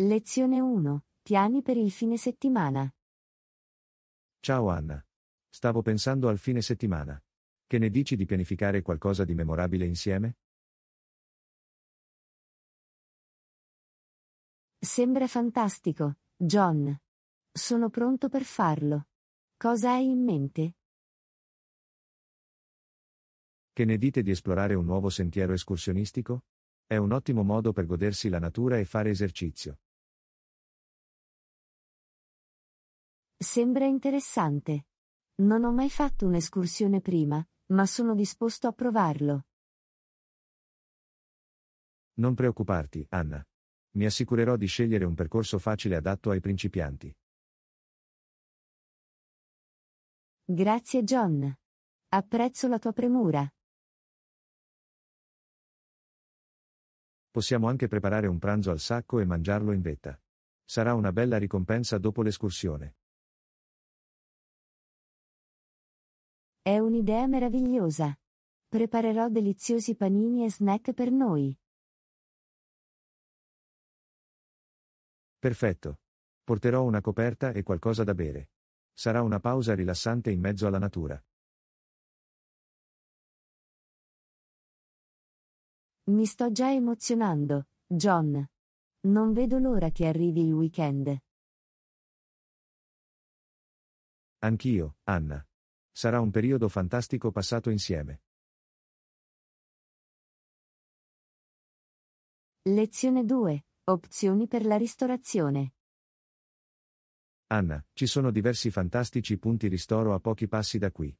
Lezione 1. Piani per il fine settimana. Ciao Anna. Stavo pensando al fine settimana. Che ne dici di pianificare qualcosa di memorabile insieme? Sembra fantastico, John. Sono pronto per farlo. Cosa hai in mente? Che ne dite di esplorare un nuovo sentiero escursionistico? È un ottimo modo per godersi la natura e fare esercizio. Sembra interessante. Non ho mai fatto un'escursione prima, ma sono disposto a provarlo. Non preoccuparti, Anna. Mi assicurerò di scegliere un percorso facile adatto ai principianti. Grazie John. Apprezzo la tua premura. Possiamo anche preparare un pranzo al sacco e mangiarlo in vetta. Sarà una bella ricompensa dopo l'escursione. È un'idea meravigliosa. Preparerò deliziosi panini e snack per noi. Perfetto. Porterò una coperta e qualcosa da bere. Sarà una pausa rilassante in mezzo alla natura. Mi sto già emozionando, John. Non vedo l'ora che arrivi il weekend. Anch'io, Anna. Sarà un periodo fantastico passato insieme. Lezione 2. Opzioni per la ristorazione. Anna, ci sono diversi fantastici punti ristoro a pochi passi da qui.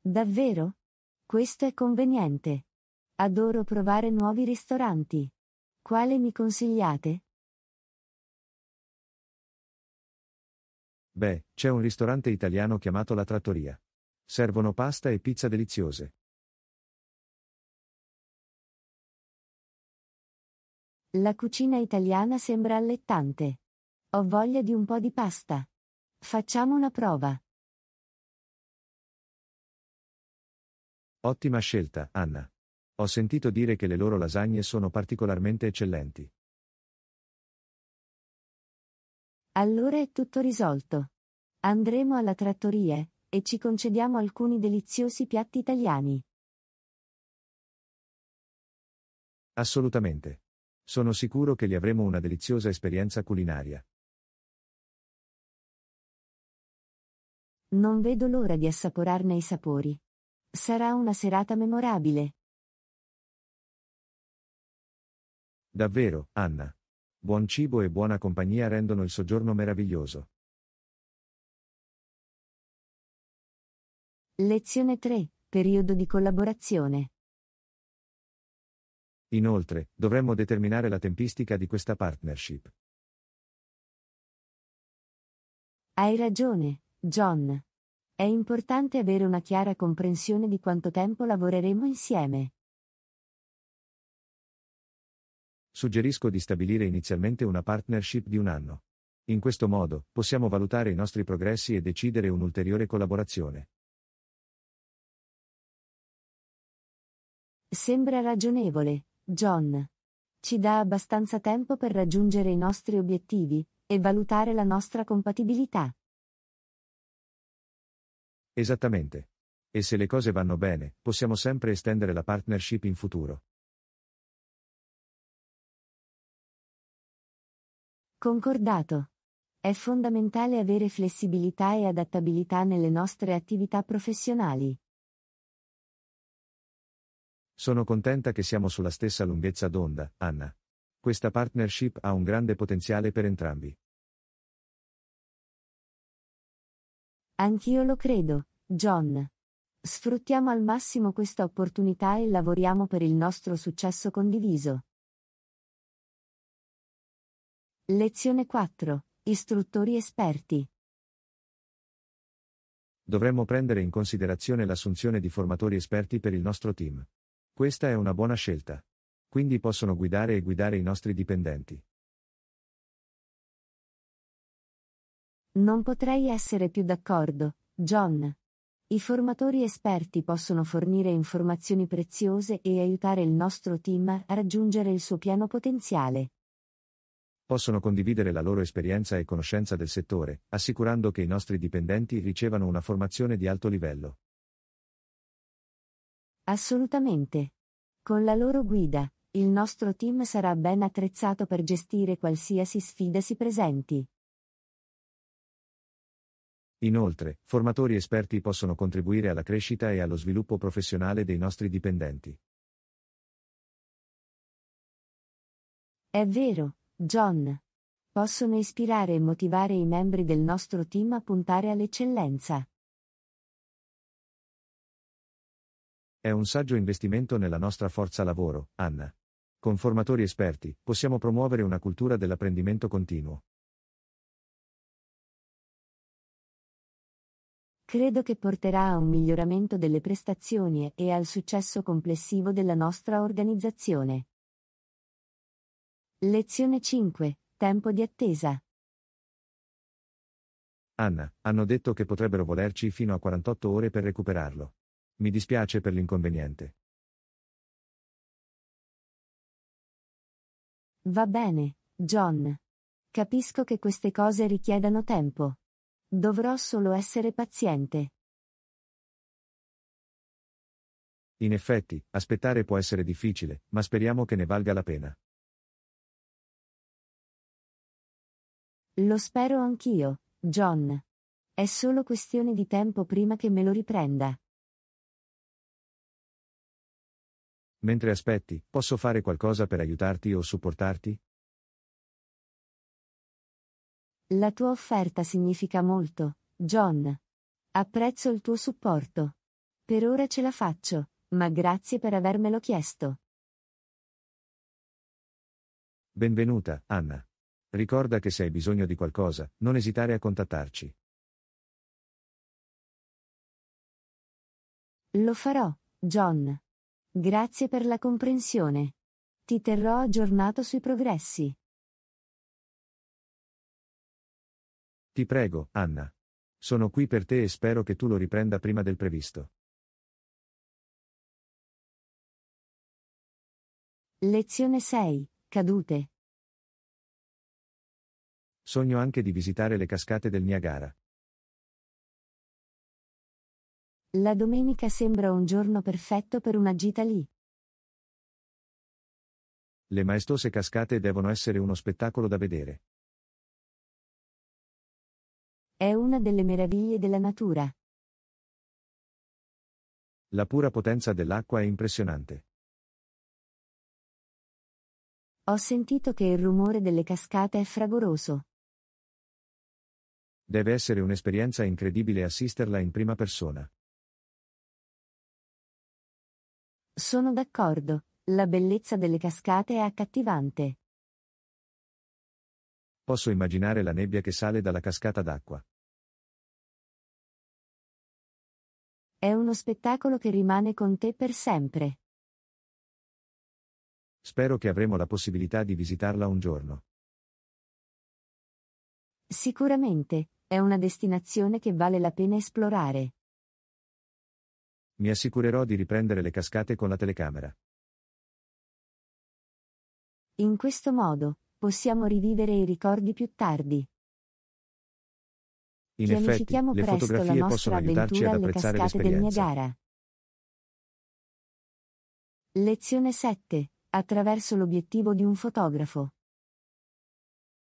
Davvero? Questo è conveniente. Adoro provare nuovi ristoranti. Quale mi consigliate? Beh, c'è un ristorante italiano chiamato La Trattoria. Servono pasta e pizza deliziose. La cucina italiana sembra allettante. Ho voglia di un po' di pasta. Facciamo una prova. Ottima scelta, Anna. Ho sentito dire che le loro lasagne sono particolarmente eccellenti. Allora è tutto risolto. Andremo alla trattoria e ci concediamo alcuni deliziosi piatti italiani. Assolutamente. Sono sicuro che li avremo una deliziosa esperienza culinaria. Non vedo l'ora di assaporarne i sapori. Sarà una serata memorabile. Davvero, Anna buon cibo e buona compagnia rendono il soggiorno meraviglioso. Lezione 3. Periodo di collaborazione. Inoltre, dovremmo determinare la tempistica di questa partnership. Hai ragione, John. È importante avere una chiara comprensione di quanto tempo lavoreremo insieme. suggerisco di stabilire inizialmente una partnership di un anno. In questo modo, possiamo valutare i nostri progressi e decidere un'ulteriore collaborazione. Sembra ragionevole, John. Ci dà abbastanza tempo per raggiungere i nostri obiettivi e valutare la nostra compatibilità. Esattamente. E se le cose vanno bene, possiamo sempre estendere la partnership in futuro. Concordato. È fondamentale avere flessibilità e adattabilità nelle nostre attività professionali. Sono contenta che siamo sulla stessa lunghezza d'onda, Anna. Questa partnership ha un grande potenziale per entrambi. Anch'io lo credo, John. Sfruttiamo al massimo questa opportunità e lavoriamo per il nostro successo condiviso. Lezione 4. Istruttori esperti. Dovremmo prendere in considerazione l'assunzione di formatori esperti per il nostro team. Questa è una buona scelta. Quindi possono guidare e guidare i nostri dipendenti. Non potrei essere più d'accordo, John. I formatori esperti possono fornire informazioni preziose e aiutare il nostro team a raggiungere il suo pieno potenziale possono condividere la loro esperienza e conoscenza del settore, assicurando che i nostri dipendenti ricevano una formazione di alto livello. Assolutamente. Con la loro guida, il nostro team sarà ben attrezzato per gestire qualsiasi sfida si presenti. Inoltre, formatori esperti possono contribuire alla crescita e allo sviluppo professionale dei nostri dipendenti. È vero, John. Possono ispirare e motivare i membri del nostro team a puntare all'eccellenza. È un saggio investimento nella nostra forza lavoro, Anna. Con formatori esperti, possiamo promuovere una cultura dell'apprendimento continuo. Credo che porterà a un miglioramento delle prestazioni e al successo complessivo della nostra organizzazione. Lezione 5. Tempo di attesa. Anna, hanno detto che potrebbero volerci fino a 48 ore per recuperarlo. Mi dispiace per l'inconveniente. Va bene, John. Capisco che queste cose richiedano tempo. Dovrò solo essere paziente. In effetti, aspettare può essere difficile, ma speriamo che ne valga la pena. Lo spero anch'io, John. È solo questione di tempo prima che me lo riprenda. Mentre aspetti, posso fare qualcosa per aiutarti o supportarti? La tua offerta significa molto, John. Apprezzo il tuo supporto. Per ora ce la faccio, ma grazie per avermelo chiesto. Benvenuta, Anna. Ricorda che se hai bisogno di qualcosa, non esitare a contattarci. Lo farò, John. Grazie per la comprensione. Ti terrò aggiornato sui progressi. Ti prego, Anna. Sono qui per te e spero che tu lo riprenda prima del previsto. Lezione 6. Cadute. Sogno anche di visitare le cascate del Niagara. La domenica sembra un giorno perfetto per una gita lì. Le maestose cascate devono essere uno spettacolo da vedere. È una delle meraviglie della natura. La pura potenza dell'acqua è impressionante. Ho sentito che il rumore delle cascate è fragoroso. Deve essere un'esperienza incredibile assisterla in prima persona. Sono d'accordo, la bellezza delle cascate è accattivante. Posso immaginare la nebbia che sale dalla cascata d'acqua. È uno spettacolo che rimane con te per sempre. Spero che avremo la possibilità di visitarla un giorno. Sicuramente, è una destinazione che vale la pena esplorare. Mi assicurerò di riprendere le cascate con la telecamera. In questo modo, possiamo rivivere i ricordi più tardi. In effetti, le fotografie possono aiutarci ad apprezzare l'esperienza. Lezione 7. Attraverso l'obiettivo di un fotografo.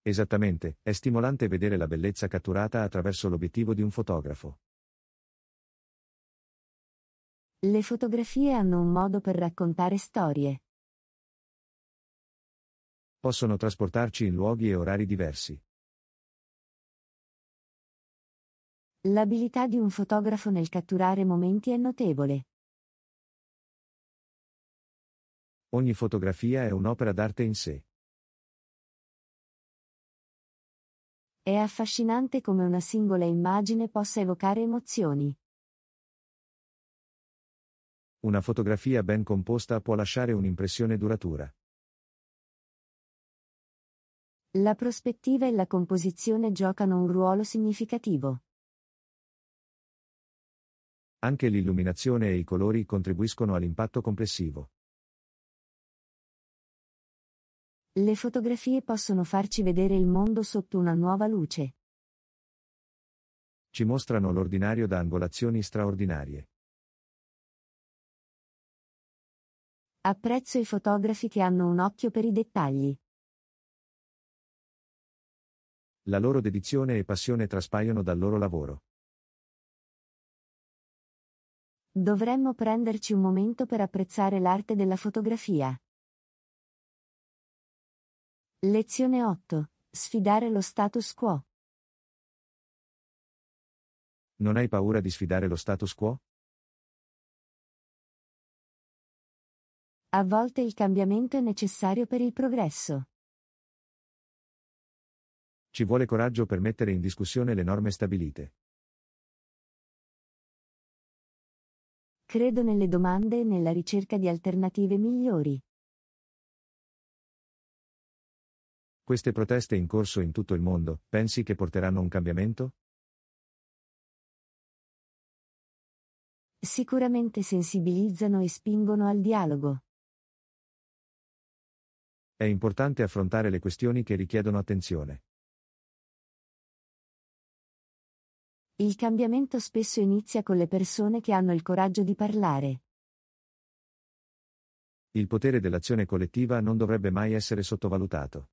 Esattamente, è stimolante vedere la bellezza catturata attraverso l'obiettivo di un fotografo. Le fotografie hanno un modo per raccontare storie. Possono trasportarci in luoghi e orari diversi. L'abilità di un fotografo nel catturare momenti è notevole. Ogni fotografia è un'opera d'arte in sé. È affascinante come una singola immagine possa evocare emozioni. Una fotografia ben composta può lasciare un'impressione duratura. La prospettiva e la composizione giocano un ruolo significativo. Anche l'illuminazione e i colori contribuiscono all'impatto complessivo. Le fotografie possono farci vedere il mondo sotto una nuova luce. Ci mostrano l'ordinario da angolazioni straordinarie. Apprezzo i fotografi che hanno un occhio per i dettagli. La loro dedizione e passione traspaiono dal loro lavoro. Dovremmo prenderci un momento per apprezzare l'arte della fotografia. Lezione 8. Sfidare lo status quo. Non hai paura di sfidare lo status quo? A volte il cambiamento è necessario per il progresso. Ci vuole coraggio per mettere in discussione le norme stabilite. Credo nelle domande e nella ricerca di alternative migliori. Queste proteste in corso in tutto il mondo, pensi che porteranno un cambiamento? Sicuramente sensibilizzano e spingono al dialogo. È importante affrontare le questioni che richiedono attenzione. Il cambiamento spesso inizia con le persone che hanno il coraggio di parlare. Il potere dell'azione collettiva non dovrebbe mai essere sottovalutato.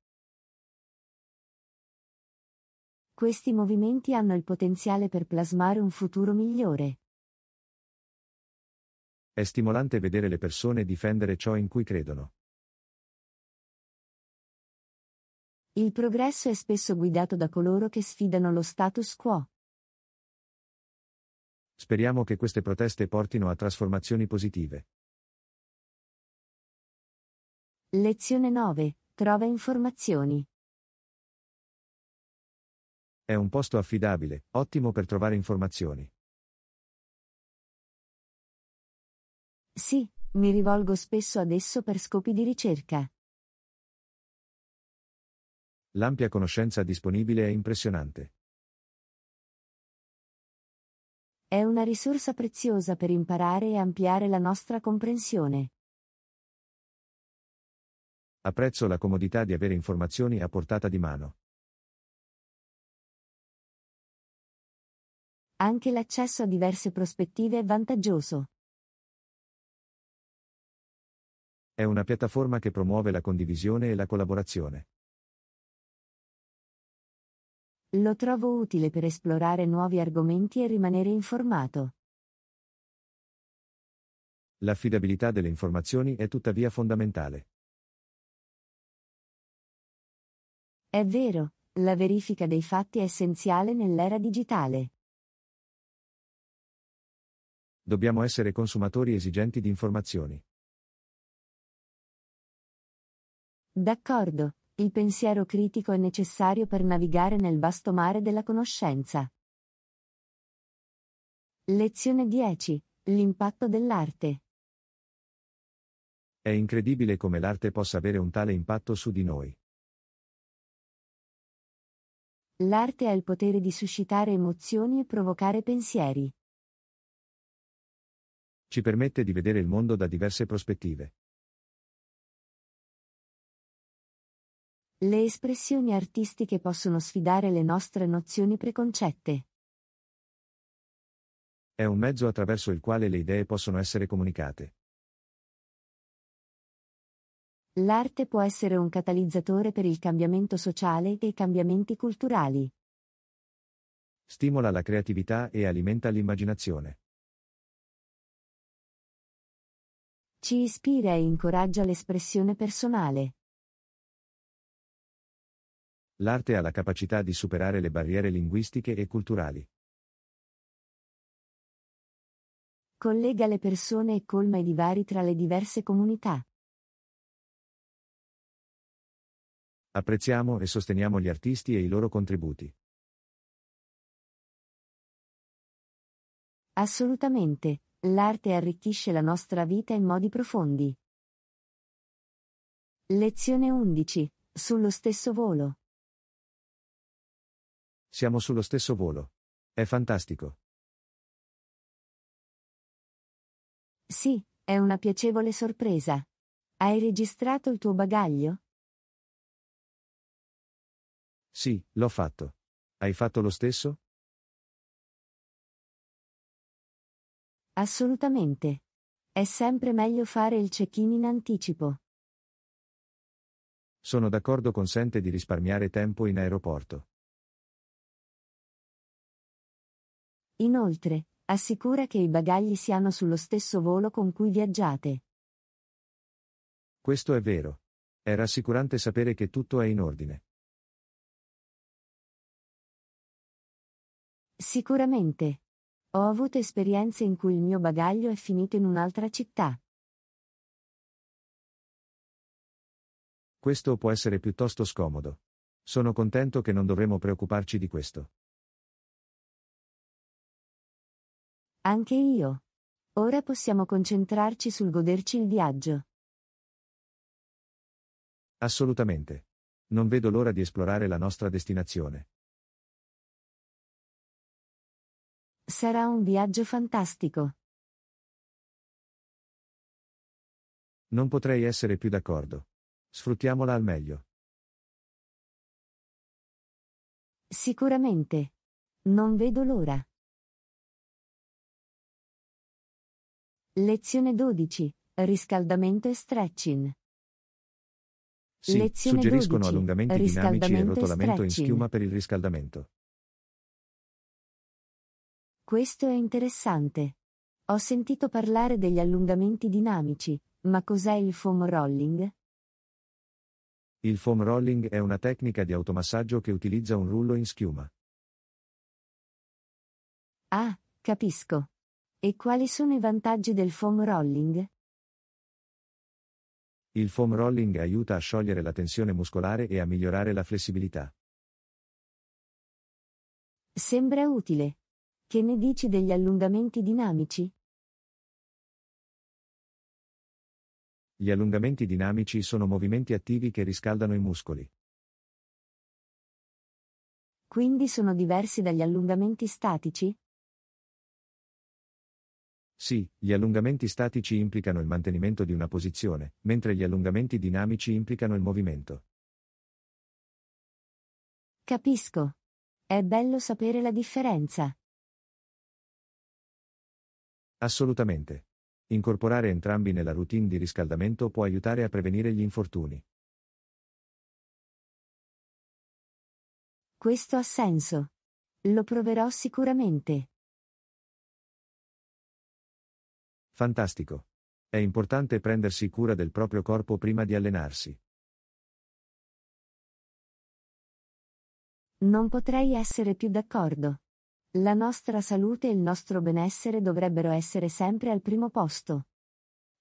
Questi movimenti hanno il potenziale per plasmare un futuro migliore. È stimolante vedere le persone difendere ciò in cui credono. Il progresso è spesso guidato da coloro che sfidano lo status quo. Speriamo che queste proteste portino a trasformazioni positive. Lezione 9. Trova informazioni. È un posto affidabile, ottimo per trovare informazioni. Sì, mi rivolgo spesso ad esso per scopi di ricerca. L'ampia conoscenza disponibile è impressionante. È una risorsa preziosa per imparare e ampliare la nostra comprensione. Apprezzo la comodità di avere informazioni a portata di mano. Anche l'accesso a diverse prospettive è vantaggioso. È una piattaforma che promuove la condivisione e la collaborazione. Lo trovo utile per esplorare nuovi argomenti e rimanere informato. L'affidabilità delle informazioni è tuttavia fondamentale. È vero, la verifica dei fatti è essenziale nell'era digitale dobbiamo essere consumatori esigenti di informazioni. D'accordo, il pensiero critico è necessario per navigare nel vasto mare della conoscenza. Lezione 10. L'impatto dell'arte. È incredibile come l'arte possa avere un tale impatto su di noi. L'arte ha il potere di suscitare emozioni e provocare pensieri. Ci permette di vedere il mondo da diverse prospettive. Le espressioni artistiche possono sfidare le nostre nozioni preconcette. È un mezzo attraverso il quale le idee possono essere comunicate. L'arte può essere un catalizzatore per il cambiamento sociale e i cambiamenti culturali. Stimola la creatività e alimenta l'immaginazione. Ci ispira e incoraggia l'espressione personale. L'arte ha la capacità di superare le barriere linguistiche e culturali. Collega le persone e colma i divari tra le diverse comunità. Apprezziamo e sosteniamo gli artisti e i loro contributi. Assolutamente. L'arte arricchisce la nostra vita in modi profondi. Lezione 11. Sullo stesso volo. Siamo sullo stesso volo. È fantastico. Sì, è una piacevole sorpresa. Hai registrato il tuo bagaglio? Sì, l'ho fatto. Hai fatto lo stesso? Assolutamente. È sempre meglio fare il check-in in anticipo. Sono d'accordo consente di risparmiare tempo in aeroporto. Inoltre, assicura che i bagagli siano sullo stesso volo con cui viaggiate. Questo è vero. È rassicurante sapere che tutto è in ordine. Sicuramente. Ho avuto esperienze in cui il mio bagaglio è finito in un'altra città. Questo può essere piuttosto scomodo. Sono contento che non dovremo preoccuparci di questo. Anche io. Ora possiamo concentrarci sul goderci il viaggio. Assolutamente. Non vedo l'ora di esplorare la nostra destinazione. Sarà un viaggio fantastico. Non potrei essere più d'accordo. Sfruttiamola al meglio. Sicuramente. Non vedo l'ora. Lezione 12. Riscaldamento e stretching. Sì, Lezione suggeriscono 12. allungamenti dinamici e rotolamento in schiuma per il riscaldamento. Questo è interessante. Ho sentito parlare degli allungamenti dinamici, ma cos'è il foam rolling? Il foam rolling è una tecnica di automassaggio che utilizza un rullo in schiuma. Ah, capisco. E quali sono i vantaggi del foam rolling? Il foam rolling aiuta a sciogliere la tensione muscolare e a migliorare la flessibilità. Sembra utile. Che ne dici degli allungamenti dinamici? Gli allungamenti dinamici sono movimenti attivi che riscaldano i muscoli. Quindi sono diversi dagli allungamenti statici? Sì, gli allungamenti statici implicano il mantenimento di una posizione, mentre gli allungamenti dinamici implicano il movimento. Capisco. È bello sapere la differenza. Assolutamente. Incorporare entrambi nella routine di riscaldamento può aiutare a prevenire gli infortuni. Questo ha senso. Lo proverò sicuramente. Fantastico. È importante prendersi cura del proprio corpo prima di allenarsi. Non potrei essere più d'accordo. La nostra salute e il nostro benessere dovrebbero essere sempre al primo posto.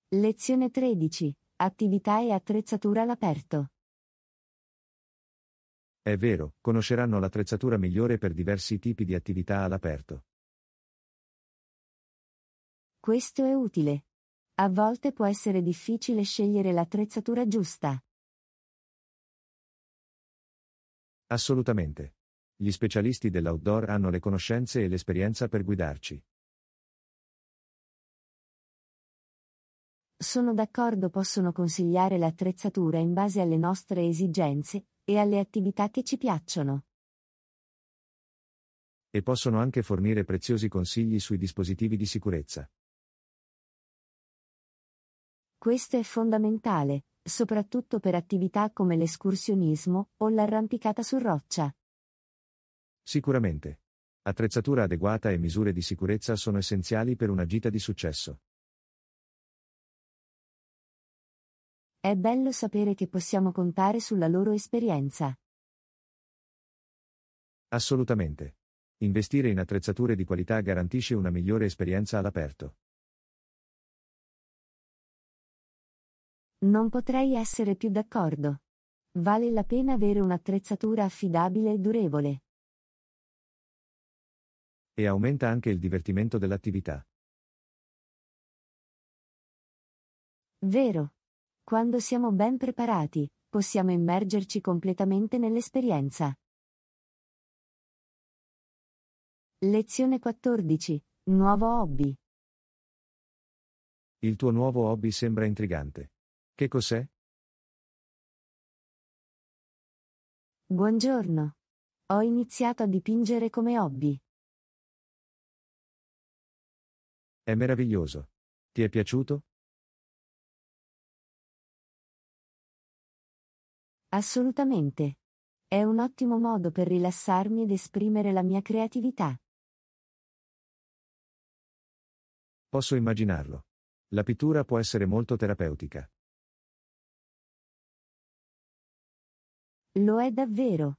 Lezione 13. Attività e attrezzatura all'aperto. È vero, conosceranno l'attrezzatura migliore per diversi tipi di attività all'aperto. Questo è utile. A volte può essere difficile scegliere l'attrezzatura giusta. Assolutamente. Gli specialisti dell'outdoor hanno le conoscenze e l'esperienza per guidarci. Sono d'accordo, possono consigliare l'attrezzatura in base alle nostre esigenze e alle attività che ci piacciono. E possono anche fornire preziosi consigli sui dispositivi di sicurezza. Questo è fondamentale, soprattutto per attività come l'escursionismo o l'arrampicata su roccia. Sicuramente. Attrezzatura adeguata e misure di sicurezza sono essenziali per una gita di successo. È bello sapere che possiamo contare sulla loro esperienza. Assolutamente. Investire in attrezzature di qualità garantisce una migliore esperienza all'aperto. Non potrei essere più d'accordo. Vale la pena avere un'attrezzatura affidabile e durevole. E aumenta anche il divertimento dell'attività. Vero. Quando siamo ben preparati, possiamo immergerci completamente nell'esperienza. Lezione 14. Nuovo hobby. Il tuo nuovo hobby sembra intrigante. Che cos'è? Buongiorno. Ho iniziato a dipingere come hobby. È meraviglioso. Ti è piaciuto? Assolutamente. È un ottimo modo per rilassarmi ed esprimere la mia creatività. Posso immaginarlo. La pittura può essere molto terapeutica. Lo è davvero.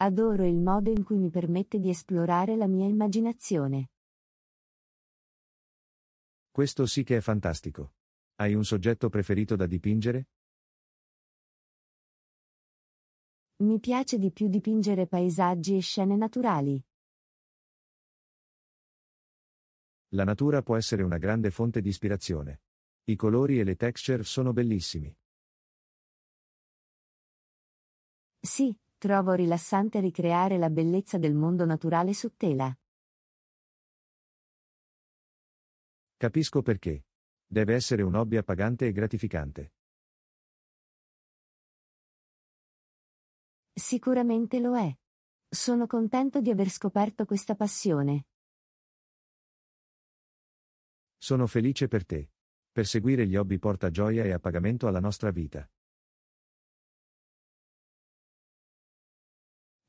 Adoro il modo in cui mi permette di esplorare la mia immaginazione. Questo sì che è fantastico. Hai un soggetto preferito da dipingere? Mi piace di più dipingere paesaggi e scene naturali. La natura può essere una grande fonte di ispirazione. I colori e le texture sono bellissimi. Sì, trovo rilassante ricreare la bellezza del mondo naturale su tela. Capisco perché. Deve essere un hobby appagante e gratificante. Sicuramente lo è. Sono contento di aver scoperto questa passione. Sono felice per te. Perseguire gli hobby porta gioia e appagamento alla nostra vita.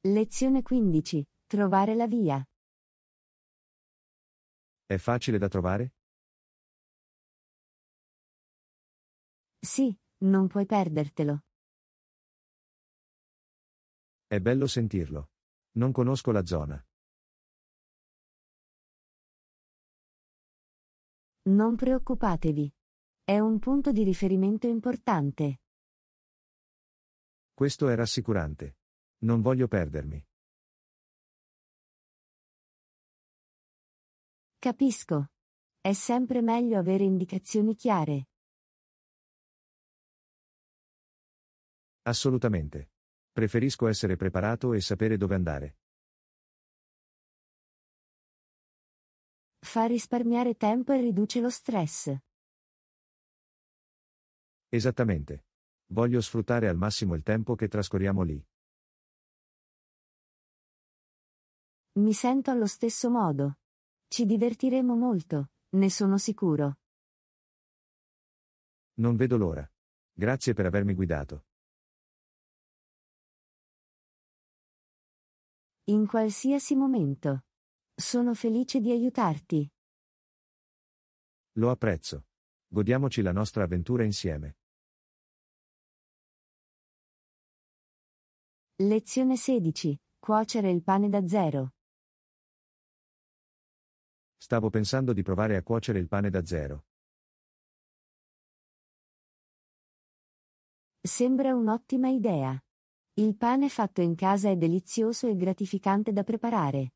Lezione 15. Trovare la via. È facile da trovare? Sì, non puoi perdertelo. È bello sentirlo. Non conosco la zona. Non preoccupatevi. È un punto di riferimento importante. Questo è rassicurante. Non voglio perdermi. Capisco. È sempre meglio avere indicazioni chiare. Assolutamente. Preferisco essere preparato e sapere dove andare. Fa risparmiare tempo e riduce lo stress. Esattamente. Voglio sfruttare al massimo il tempo che trascorriamo lì. Mi sento allo stesso modo. Ci divertiremo molto, ne sono sicuro. Non vedo l'ora. Grazie per avermi guidato. In qualsiasi momento. Sono felice di aiutarti. Lo apprezzo. Godiamoci la nostra avventura insieme. Lezione 16. Cuocere il pane da zero. Stavo pensando di provare a cuocere il pane da zero. Sembra un'ottima idea. Il pane fatto in casa è delizioso e gratificante da preparare.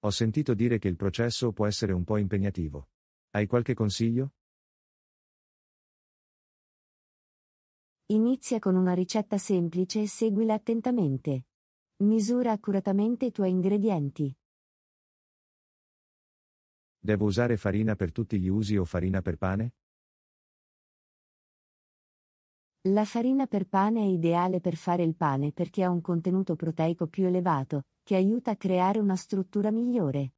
Ho sentito dire che il processo può essere un po' impegnativo. Hai qualche consiglio? Inizia con una ricetta semplice e seguila attentamente. Misura accuratamente i tuoi ingredienti. Devo usare farina per tutti gli usi o farina per pane? La farina per pane è ideale per fare il pane perché ha un contenuto proteico più elevato, che aiuta a creare una struttura migliore.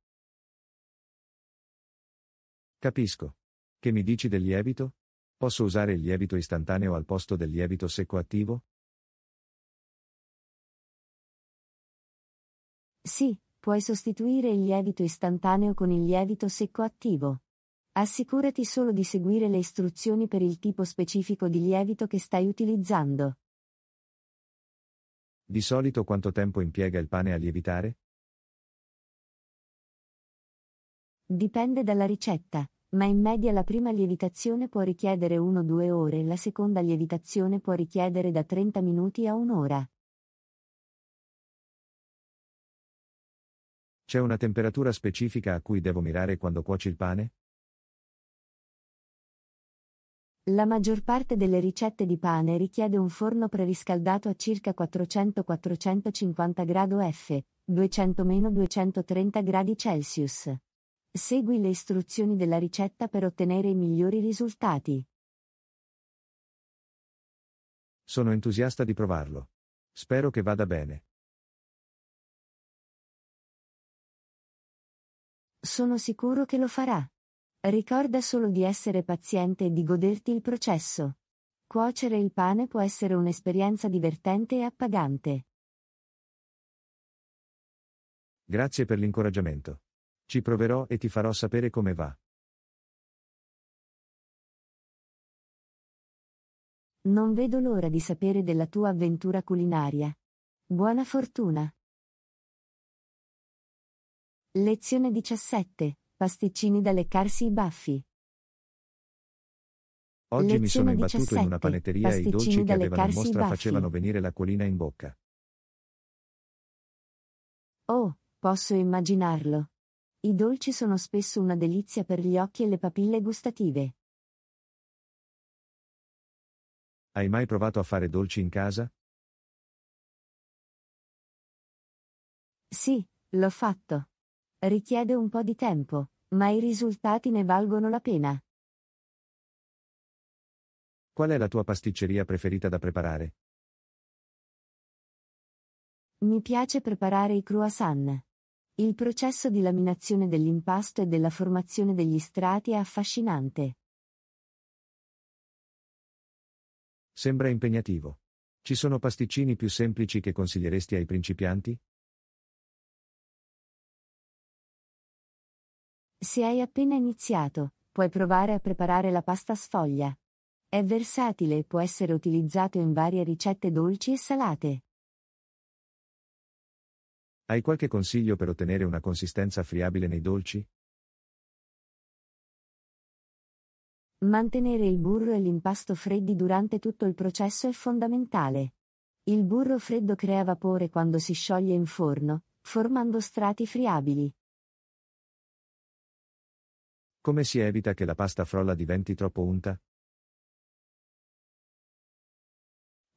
Capisco. Che mi dici del lievito? Posso usare il lievito istantaneo al posto del lievito secco attivo? Sì, puoi sostituire il lievito istantaneo con il lievito secco attivo. Assicurati solo di seguire le istruzioni per il tipo specifico di lievito che stai utilizzando. Di solito quanto tempo impiega il pane a lievitare? Dipende dalla ricetta, ma in media la prima lievitazione può richiedere 1-2 ore e la seconda lievitazione può richiedere da 30 minuti a un'ora. C'è una temperatura specifica a cui devo mirare quando cuoci il pane? La maggior parte delle ricette di pane richiede un forno preriscaldato a circa 400-450 grado F, 200-230 gradi Celsius. Segui le istruzioni della ricetta per ottenere i migliori risultati. Sono entusiasta di provarlo. Spero che vada bene. Sono sicuro che lo farà. Ricorda solo di essere paziente e di goderti il processo. Cuocere il pane può essere un'esperienza divertente e appagante. Grazie per l'incoraggiamento. Ci proverò e ti farò sapere come va. Non vedo l'ora di sapere della tua avventura culinaria. Buona fortuna. Lezione 17. Pasticcini da leccarsi i baffi. Oggi Lezione mi sono imbattuto in una panetteria e i dolci che avevano in mostra facevano venire l'acquolina in bocca. Oh, posso immaginarlo. I dolci sono spesso una delizia per gli occhi e le papille gustative. Hai mai provato a fare dolci in casa? Sì, l'ho fatto. Richiede un po' di tempo, ma i risultati ne valgono la pena. Qual è la tua pasticceria preferita da preparare? Mi piace preparare i croissant. Il processo di laminazione dell'impasto e della formazione degli strati è affascinante. Sembra impegnativo. Ci sono pasticcini più semplici che consiglieresti ai principianti? Se hai appena iniziato, puoi provare a preparare la pasta sfoglia. È versatile e può essere utilizzato in varie ricette dolci e salate. Hai qualche consiglio per ottenere una consistenza friabile nei dolci? Mantenere il burro e l'impasto freddi durante tutto il processo è fondamentale. Il burro freddo crea vapore quando si scioglie in forno, formando strati friabili. Come si evita che la pasta frolla diventi troppo unta?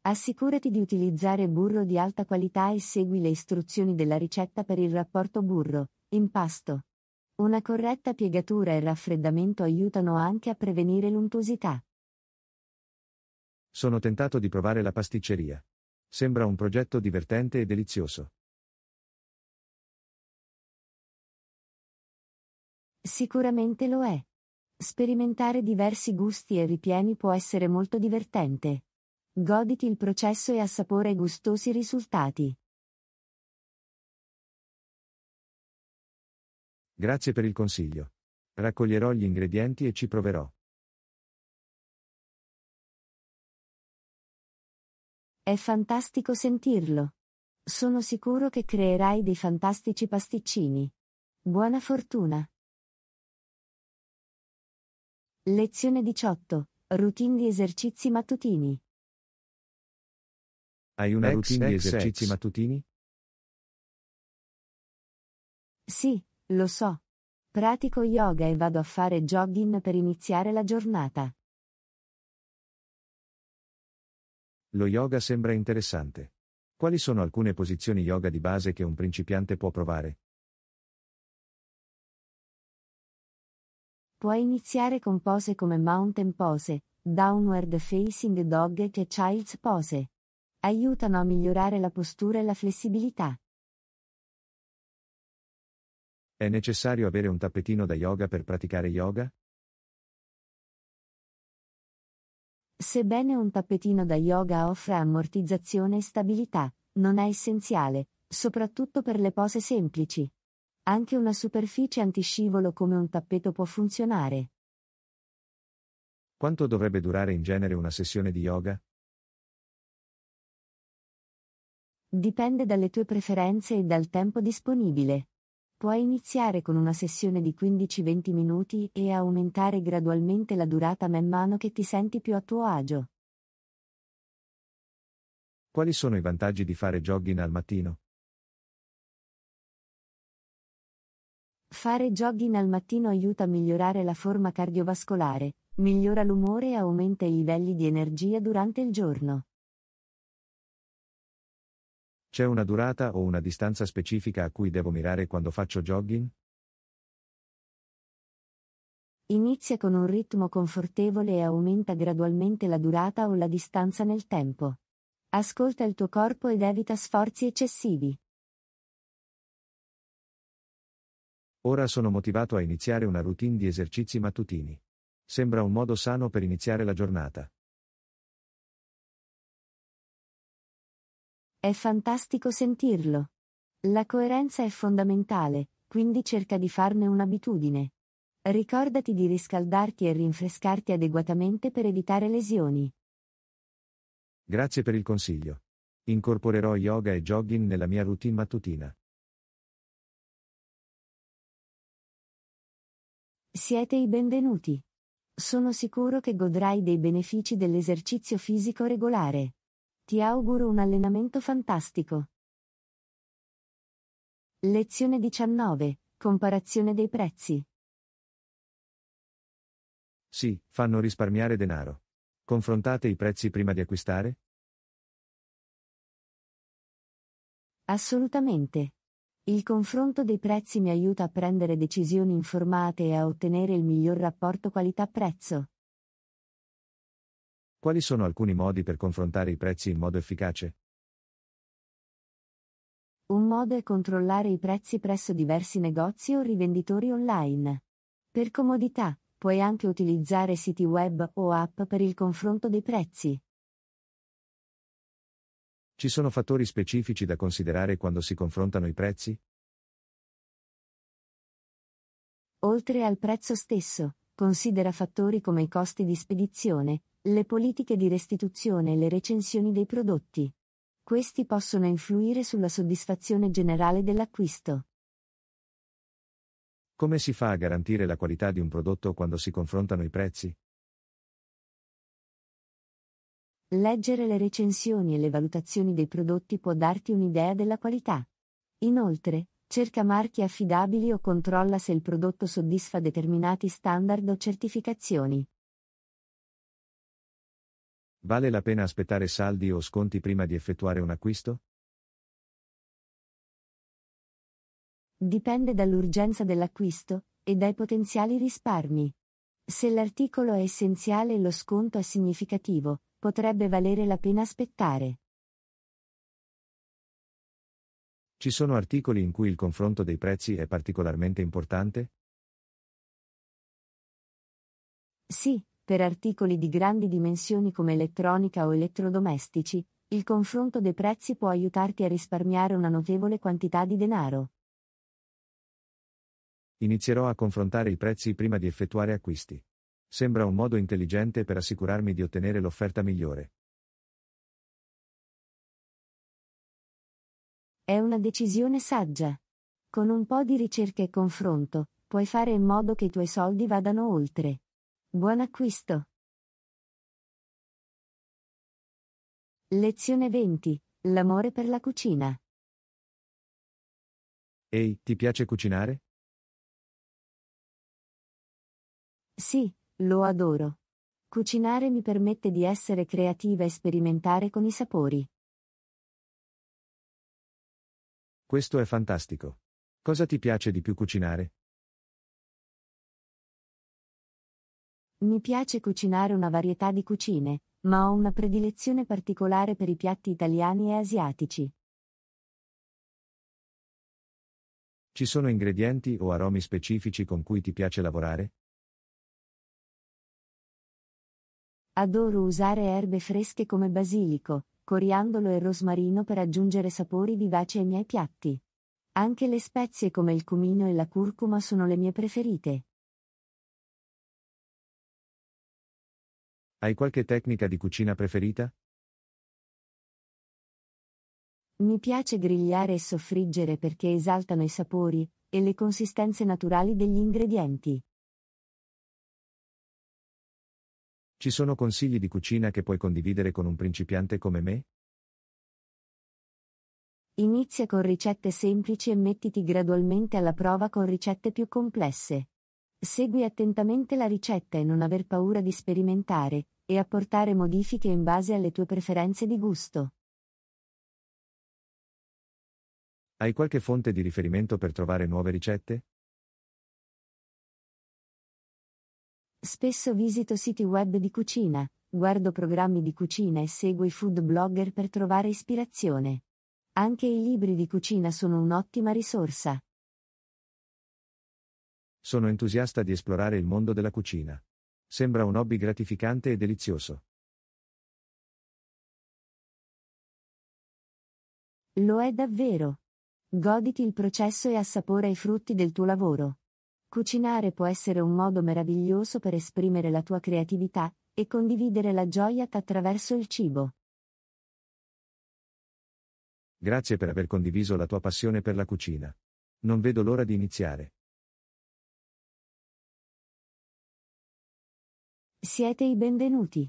Assicurati di utilizzare burro di alta qualità e segui le istruzioni della ricetta per il rapporto burro-impasto. Una corretta piegatura e raffreddamento aiutano anche a prevenire l'untuosità. Sono tentato di provare la pasticceria. Sembra un progetto divertente e delizioso. Sicuramente lo è. Sperimentare diversi gusti e ripieni può essere molto divertente. Goditi il processo e assapora i gustosi risultati. Grazie per il consiglio. Raccoglierò gli ingredienti e ci proverò. È fantastico sentirlo. Sono sicuro che creerai dei fantastici pasticcini. Buona fortuna! Lezione 18. Routine di esercizi mattutini. Hai una routine di esercizi mattutini? Sì, lo so. Pratico yoga e vado a fare jogging per iniziare la giornata. Lo yoga sembra interessante. Quali sono alcune posizioni yoga di base che un principiante può provare? Puoi iniziare con pose come Mountain Pose, Downward Facing Dog e Child's Pose. Aiutano a migliorare la postura e la flessibilità. È necessario avere un tappetino da yoga per praticare yoga? Sebbene un tappetino da yoga offra ammortizzazione e stabilità, non è essenziale, soprattutto per le pose semplici. Anche una superficie antiscivolo come un tappeto può funzionare. Quanto dovrebbe durare in genere una sessione di yoga? Dipende dalle tue preferenze e dal tempo disponibile. Puoi iniziare con una sessione di 15-20 minuti e aumentare gradualmente la durata man mano che ti senti più a tuo agio. Quali sono i vantaggi di fare jogging al mattino? Fare jogging al mattino aiuta a migliorare la forma cardiovascolare, migliora l'umore e aumenta i livelli di energia durante il giorno. C'è una durata o una distanza specifica a cui devo mirare quando faccio jogging? Inizia con un ritmo confortevole e aumenta gradualmente la durata o la distanza nel tempo. Ascolta il tuo corpo ed evita sforzi eccessivi. Ora sono motivato a iniziare una routine di esercizi mattutini. Sembra un modo sano per iniziare la giornata. È fantastico sentirlo. La coerenza è fondamentale, quindi cerca di farne un'abitudine. Ricordati di riscaldarti e rinfrescarti adeguatamente per evitare lesioni. Grazie per il consiglio. Incorporerò yoga e jogging nella mia routine mattutina. Siete i benvenuti. Sono sicuro che godrai dei benefici dell'esercizio fisico regolare. Ti auguro un allenamento fantastico. Lezione 19. Comparazione dei prezzi. Sì, fanno risparmiare denaro. Confrontate i prezzi prima di acquistare? Assolutamente. Il confronto dei prezzi mi aiuta a prendere decisioni informate e a ottenere il miglior rapporto qualità-prezzo. Quali sono alcuni modi per confrontare i prezzi in modo efficace? Un modo è controllare i prezzi presso diversi negozi o rivenditori online. Per comodità, puoi anche utilizzare siti web o app per il confronto dei prezzi. Ci sono fattori specifici da considerare quando si confrontano i prezzi? Oltre al prezzo stesso, considera fattori come i costi di spedizione, le politiche di restituzione e le recensioni dei prodotti. Questi possono influire sulla soddisfazione generale dell'acquisto. Come si fa a garantire la qualità di un prodotto quando si confrontano i prezzi? Leggere le recensioni e le valutazioni dei prodotti può darti un'idea della qualità. Inoltre, cerca marchi affidabili o controlla se il prodotto soddisfa determinati standard o certificazioni. Vale la pena aspettare saldi o sconti prima di effettuare un acquisto? Dipende dall'urgenza dell'acquisto e dai potenziali risparmi. Se l'articolo è essenziale e lo sconto è significativo, potrebbe valere la pena aspettare. Ci sono articoli in cui il confronto dei prezzi è particolarmente importante? Sì, per articoli di grandi dimensioni come elettronica o elettrodomestici, il confronto dei prezzi può aiutarti a risparmiare una notevole quantità di denaro. Inizierò a confrontare i prezzi prima di effettuare acquisti. Sembra un modo intelligente per assicurarmi di ottenere l'offerta migliore. È una decisione saggia. Con un po' di ricerca e confronto, puoi fare in modo che i tuoi soldi vadano oltre. Buon acquisto! Lezione 20. L'amore per la cucina. Ehi, ti piace cucinare? Sì, lo adoro. Cucinare mi permette di essere creativa e sperimentare con i sapori. Questo è fantastico. Cosa ti piace di più cucinare? Mi piace cucinare una varietà di cucine, ma ho una predilezione particolare per i piatti italiani e asiatici. Ci sono ingredienti o aromi specifici con cui ti piace lavorare? Adoro usare erbe fresche come basilico, coriandolo e rosmarino per aggiungere sapori vivaci ai miei piatti. Anche le spezie come il cumino e la curcuma sono le mie preferite. Hai qualche tecnica di cucina preferita? Mi piace grigliare e soffriggere perché esaltano i sapori e le consistenze naturali degli ingredienti. Ci sono consigli di cucina che puoi condividere con un principiante come me? Inizia con ricette semplici e mettiti gradualmente alla prova con ricette più complesse. Segui attentamente la ricetta e non aver paura di sperimentare e apportare modifiche in base alle tue preferenze di gusto. Hai qualche fonte di riferimento per trovare nuove ricette? Spesso visito siti web di cucina, guardo programmi di cucina e seguo i food blogger per trovare ispirazione. Anche i libri di cucina sono un'ottima risorsa. Sono entusiasta di esplorare il mondo della cucina. Sembra un hobby gratificante e delizioso. Lo è davvero. Goditi il processo e assapora i frutti del tuo lavoro. Cucinare può essere un modo meraviglioso per esprimere la tua creatività e condividere la gioia attraverso il cibo. Grazie per aver condiviso la tua passione per la cucina. Non vedo l'ora di iniziare. Siete i benvenuti.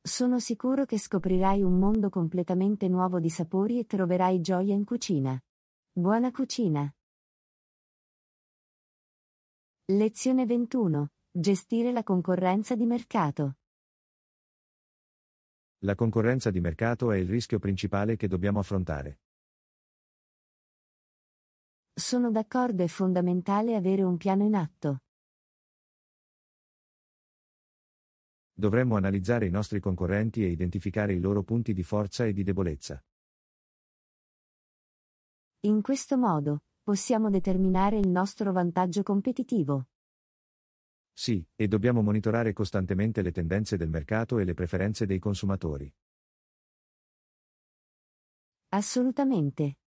Sono sicuro che scoprirai un mondo completamente nuovo di sapori e troverai gioia in cucina. Buona cucina! Lezione 21. Gestire la concorrenza di mercato. La concorrenza di mercato è il rischio principale che dobbiamo affrontare. Sono d'accordo, è fondamentale avere un piano in atto. Dovremmo analizzare i nostri concorrenti e identificare i loro punti di forza e di debolezza. In questo modo, possiamo determinare il nostro vantaggio competitivo. Sì, e dobbiamo monitorare costantemente le tendenze del mercato e le preferenze dei consumatori. Assolutamente.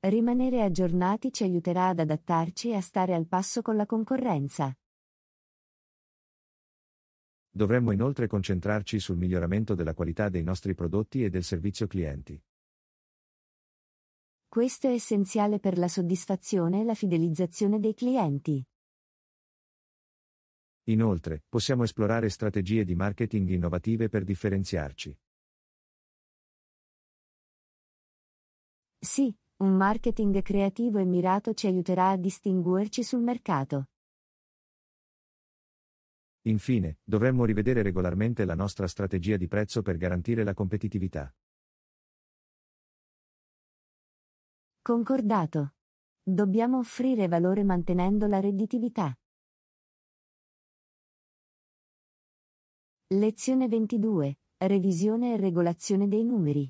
Rimanere aggiornati ci aiuterà ad adattarci e a stare al passo con la concorrenza. Dovremmo inoltre concentrarci sul miglioramento della qualità dei nostri prodotti e del servizio clienti. Questo è essenziale per la soddisfazione e la fidelizzazione dei clienti. Inoltre, possiamo esplorare strategie di marketing innovative per differenziarci. Sì, un marketing creativo e mirato ci aiuterà a distinguerci sul mercato. Infine, dovremmo rivedere regolarmente la nostra strategia di prezzo per garantire la competitività. Concordato. Dobbiamo offrire valore mantenendo la redditività. Lezione 22. Revisione e regolazione dei numeri.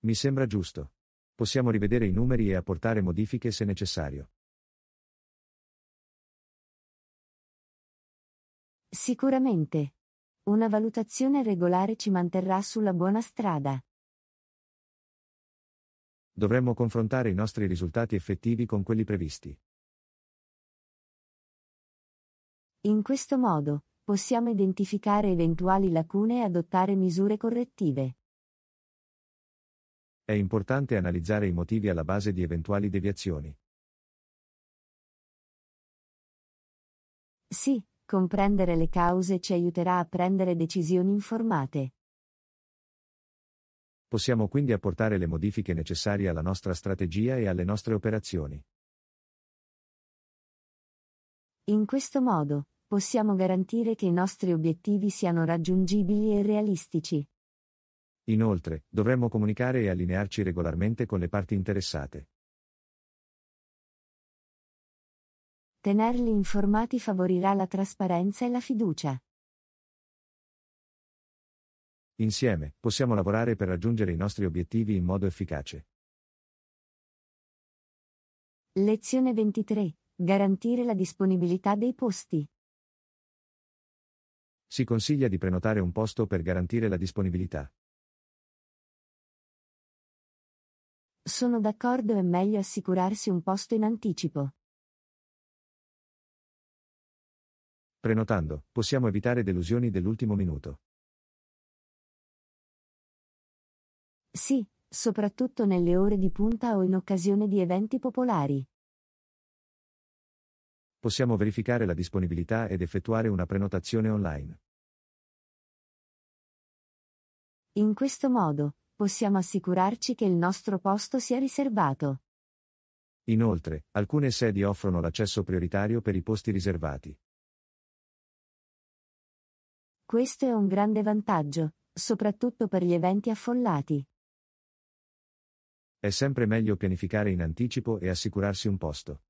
Mi sembra giusto. Possiamo rivedere i numeri e apportare modifiche se necessario. Sicuramente. Una valutazione regolare ci manterrà sulla buona strada dovremmo confrontare i nostri risultati effettivi con quelli previsti. In questo modo, possiamo identificare eventuali lacune e adottare misure correttive. È importante analizzare i motivi alla base di eventuali deviazioni. Sì, comprendere le cause ci aiuterà a prendere decisioni informate. Possiamo quindi apportare le modifiche necessarie alla nostra strategia e alle nostre operazioni. In questo modo, possiamo garantire che i nostri obiettivi siano raggiungibili e realistici. Inoltre, dovremmo comunicare e allinearci regolarmente con le parti interessate. Tenerli informati favorirà la trasparenza e la fiducia. Insieme, possiamo lavorare per raggiungere i nostri obiettivi in modo efficace. Lezione 23. Garantire la disponibilità dei posti. Si consiglia di prenotare un posto per garantire la disponibilità. Sono d'accordo, è meglio assicurarsi un posto in anticipo. Prenotando, possiamo evitare delusioni dell'ultimo minuto. Sì, soprattutto nelle ore di punta o in occasione di eventi popolari. Possiamo verificare la disponibilità ed effettuare una prenotazione online. In questo modo, possiamo assicurarci che il nostro posto sia riservato. Inoltre, alcune sedi offrono l'accesso prioritario per i posti riservati. Questo è un grande vantaggio, soprattutto per gli eventi affollati. È sempre meglio pianificare in anticipo e assicurarsi un posto.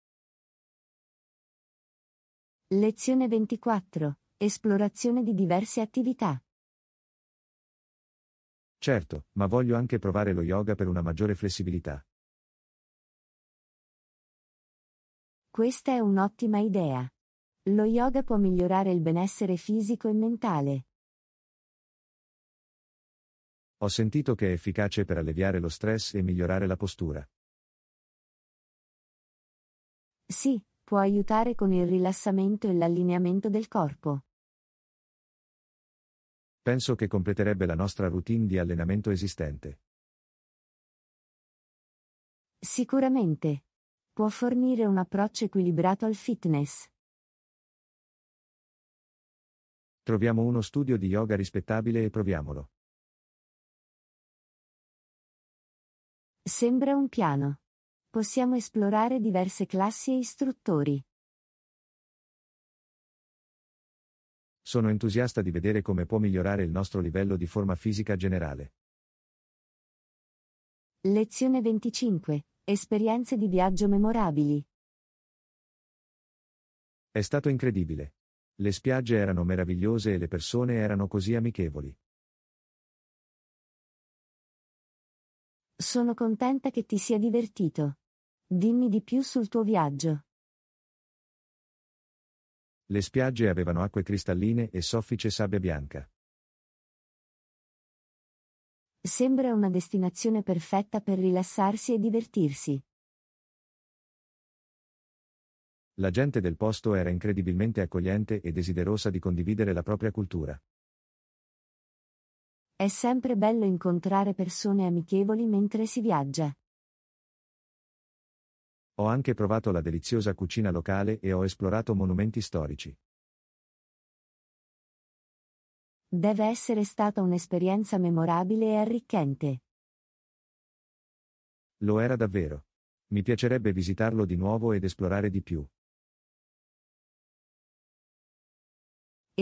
Lezione 24. Esplorazione di diverse attività. Certo, ma voglio anche provare lo yoga per una maggiore flessibilità. Questa è un'ottima idea. Lo yoga può migliorare il benessere fisico e mentale. Ho sentito che è efficace per alleviare lo stress e migliorare la postura. Sì, può aiutare con il rilassamento e l'allineamento del corpo. Penso che completerebbe la nostra routine di allenamento esistente. Sicuramente. Può fornire un approccio equilibrato al fitness. Troviamo uno studio di yoga rispettabile e proviamolo. Sembra un piano. Possiamo esplorare diverse classi e istruttori. Sono entusiasta di vedere come può migliorare il nostro livello di forma fisica generale. Lezione 25. Esperienze di viaggio memorabili. È stato incredibile. Le spiagge erano meravigliose e le persone erano così amichevoli. Sono contenta che ti sia divertito. Dimmi di più sul tuo viaggio. Le spiagge avevano acque cristalline e soffice sabbia bianca. Sembra una destinazione perfetta per rilassarsi e divertirsi. La gente del posto era incredibilmente accogliente e desiderosa di condividere la propria cultura. È sempre bello incontrare persone amichevoli mentre si viaggia. Ho anche provato la deliziosa cucina locale e ho esplorato monumenti storici. Deve essere stata un'esperienza memorabile e arricchente. Lo era davvero. Mi piacerebbe visitarlo di nuovo ed esplorare di più.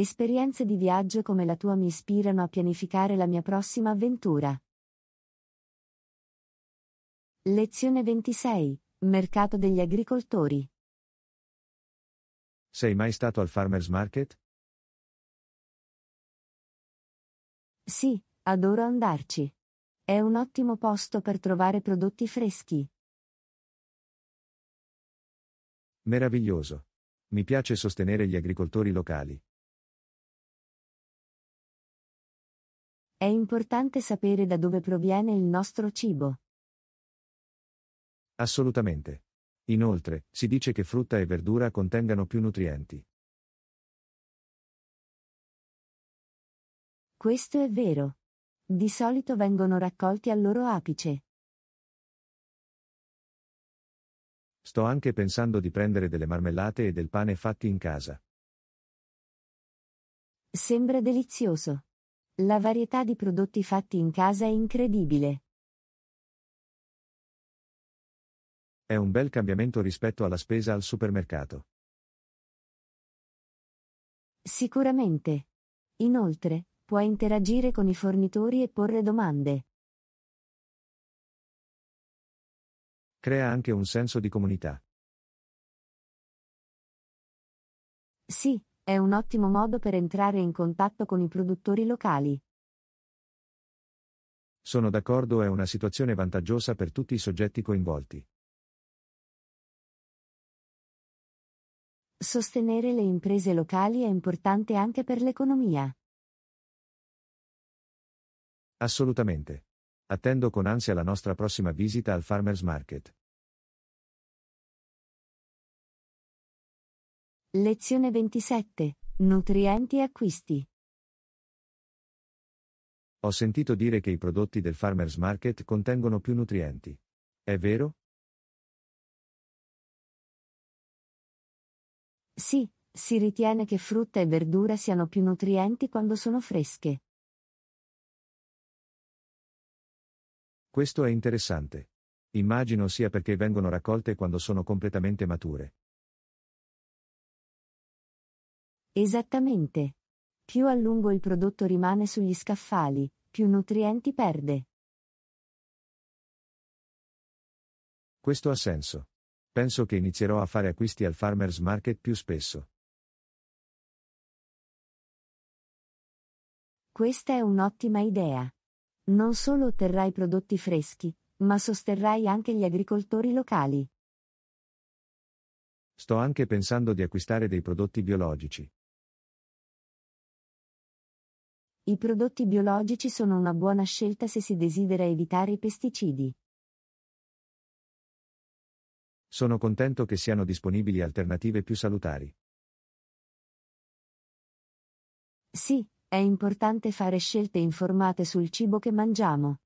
Esperienze di viaggio come la tua mi ispirano a pianificare la mia prossima avventura. Lezione 26. Mercato degli agricoltori. Sei mai stato al farmers market? Sì, adoro andarci. È un ottimo posto per trovare prodotti freschi. Meraviglioso. Mi piace sostenere gli agricoltori locali. È importante sapere da dove proviene il nostro cibo. Assolutamente. Inoltre, si dice che frutta e verdura contengano più nutrienti. Questo è vero. Di solito vengono raccolti al loro apice. Sto anche pensando di prendere delle marmellate e del pane fatti in casa. Sembra delizioso. La varietà di prodotti fatti in casa è incredibile. È un bel cambiamento rispetto alla spesa al supermercato. Sicuramente. Inoltre, puoi interagire con i fornitori e porre domande. Crea anche un senso di comunità. Sì, è un ottimo modo per entrare in contatto con i produttori locali. Sono d'accordo, è una situazione vantaggiosa per tutti i soggetti coinvolti. Sostenere le imprese locali è importante anche per l'economia. Assolutamente. Attendo con ansia la nostra prossima visita al Farmers Market. Lezione 27. Nutrienti e acquisti. Ho sentito dire che i prodotti del farmers market contengono più nutrienti. È vero? Sì, si ritiene che frutta e verdura siano più nutrienti quando sono fresche. Questo è interessante. Immagino sia perché vengono raccolte quando sono completamente mature. Esattamente. Più a lungo il prodotto rimane sugli scaffali, più nutrienti perde. Questo ha senso. Penso che inizierò a fare acquisti al farmers market più spesso. Questa è un'ottima idea. Non solo otterrai prodotti freschi, ma sosterrai anche gli agricoltori locali. Sto anche pensando di acquistare dei prodotti biologici. I prodotti biologici sono una buona scelta se si desidera evitare i pesticidi. Sono contento che siano disponibili alternative più salutari. Sì, è importante fare scelte informate sul cibo che mangiamo.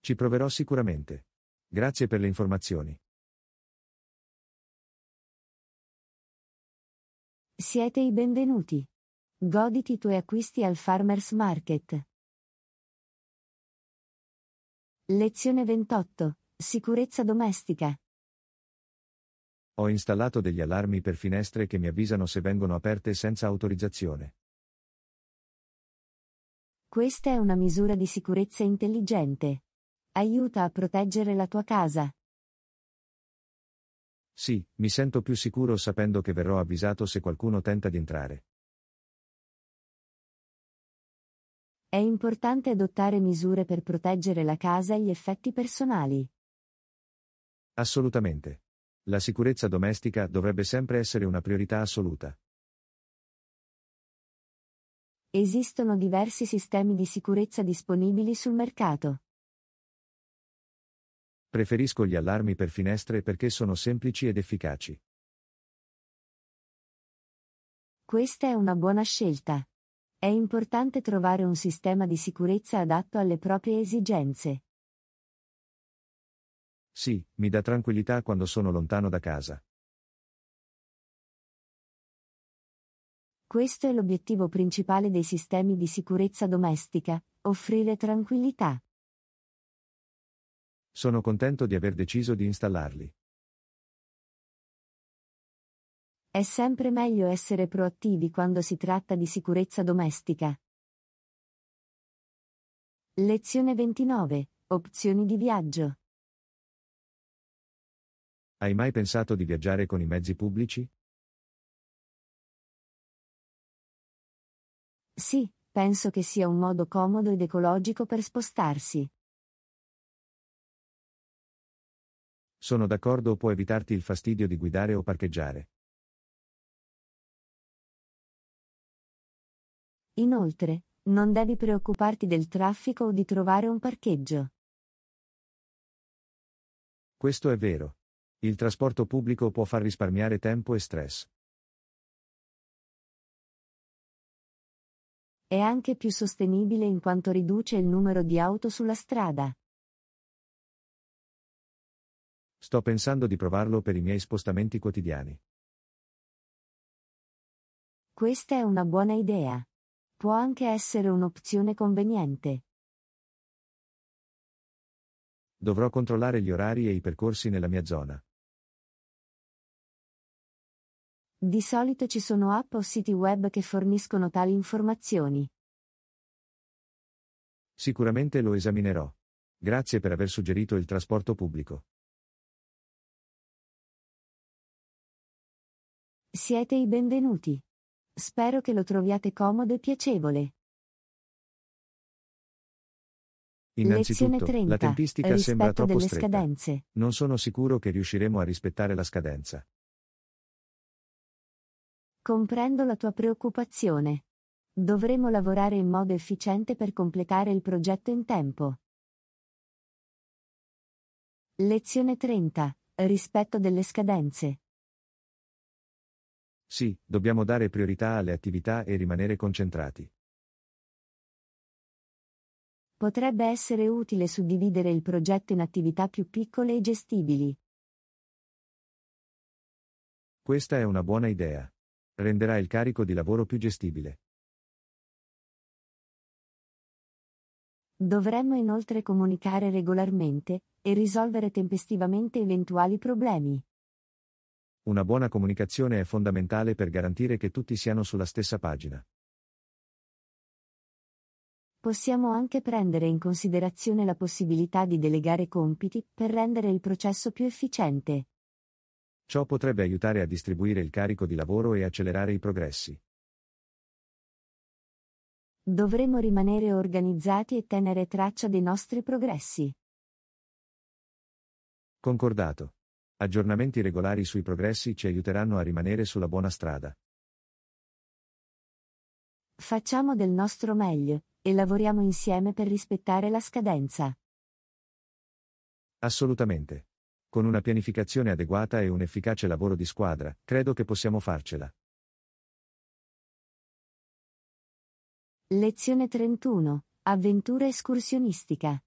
Ci proverò sicuramente. Grazie per le informazioni. Siete i benvenuti. Goditi i tuoi acquisti al Farmers Market. Lezione 28. Sicurezza domestica. Ho installato degli allarmi per finestre che mi avvisano se vengono aperte senza autorizzazione. Questa è una misura di sicurezza intelligente. Aiuta a proteggere la tua casa. Sì, mi sento più sicuro sapendo che verrò avvisato se qualcuno tenta di entrare. È importante adottare misure per proteggere la casa e gli effetti personali. Assolutamente. La sicurezza domestica dovrebbe sempre essere una priorità assoluta. Esistono diversi sistemi di sicurezza disponibili sul mercato. Preferisco gli allarmi per finestre perché sono semplici ed efficaci. Questa è una buona scelta. È importante trovare un sistema di sicurezza adatto alle proprie esigenze. Sì, mi dà tranquillità quando sono lontano da casa. Questo è l'obiettivo principale dei sistemi di sicurezza domestica, offrire tranquillità. Sono contento di aver deciso di installarli. È sempre meglio essere proattivi quando si tratta di sicurezza domestica. Lezione 29. Opzioni di viaggio. Hai mai pensato di viaggiare con i mezzi pubblici? Sì, penso che sia un modo comodo ed ecologico per spostarsi. Sono d'accordo, può evitarti il fastidio di guidare o parcheggiare. Inoltre, non devi preoccuparti del traffico o di trovare un parcheggio. Questo è vero. Il trasporto pubblico può far risparmiare tempo e stress. È anche più sostenibile in quanto riduce il numero di auto sulla strada. Sto pensando di provarlo per i miei spostamenti quotidiani. Questa è una buona idea può anche essere un'opzione conveniente. Dovrò controllare gli orari e i percorsi nella mia zona. Di solito ci sono app o siti web che forniscono tali informazioni. Sicuramente lo esaminerò. Grazie per aver suggerito il trasporto pubblico. Siete i benvenuti. Spero che lo troviate comodo e piacevole. Innanzitutto, la tempistica sembra troppo stretta. Scadenze. Non sono sicuro che riusciremo a rispettare la scadenza. Comprendo la tua preoccupazione. Dovremo lavorare in modo efficiente per completare il progetto in tempo. Lezione 30. Rispetto delle scadenze. Sì, dobbiamo dare priorità alle attività e rimanere concentrati. Potrebbe essere utile suddividere il progetto in attività più piccole e gestibili. Questa è una buona idea. Renderà il carico di lavoro più gestibile. Dovremmo inoltre comunicare regolarmente e risolvere tempestivamente eventuali problemi. Una buona comunicazione è fondamentale per garantire che tutti siano sulla stessa pagina. Possiamo anche prendere in considerazione la possibilità di delegare compiti per rendere il processo più efficiente. Ciò potrebbe aiutare a distribuire il carico di lavoro e accelerare i progressi. Dovremo rimanere organizzati e tenere traccia dei nostri progressi. Concordato. Aggiornamenti regolari sui progressi ci aiuteranno a rimanere sulla buona strada. Facciamo del nostro meglio e lavoriamo insieme per rispettare la scadenza. Assolutamente. Con una pianificazione adeguata e un efficace lavoro di squadra, credo che possiamo farcela. Lezione 31. Avventura escursionistica.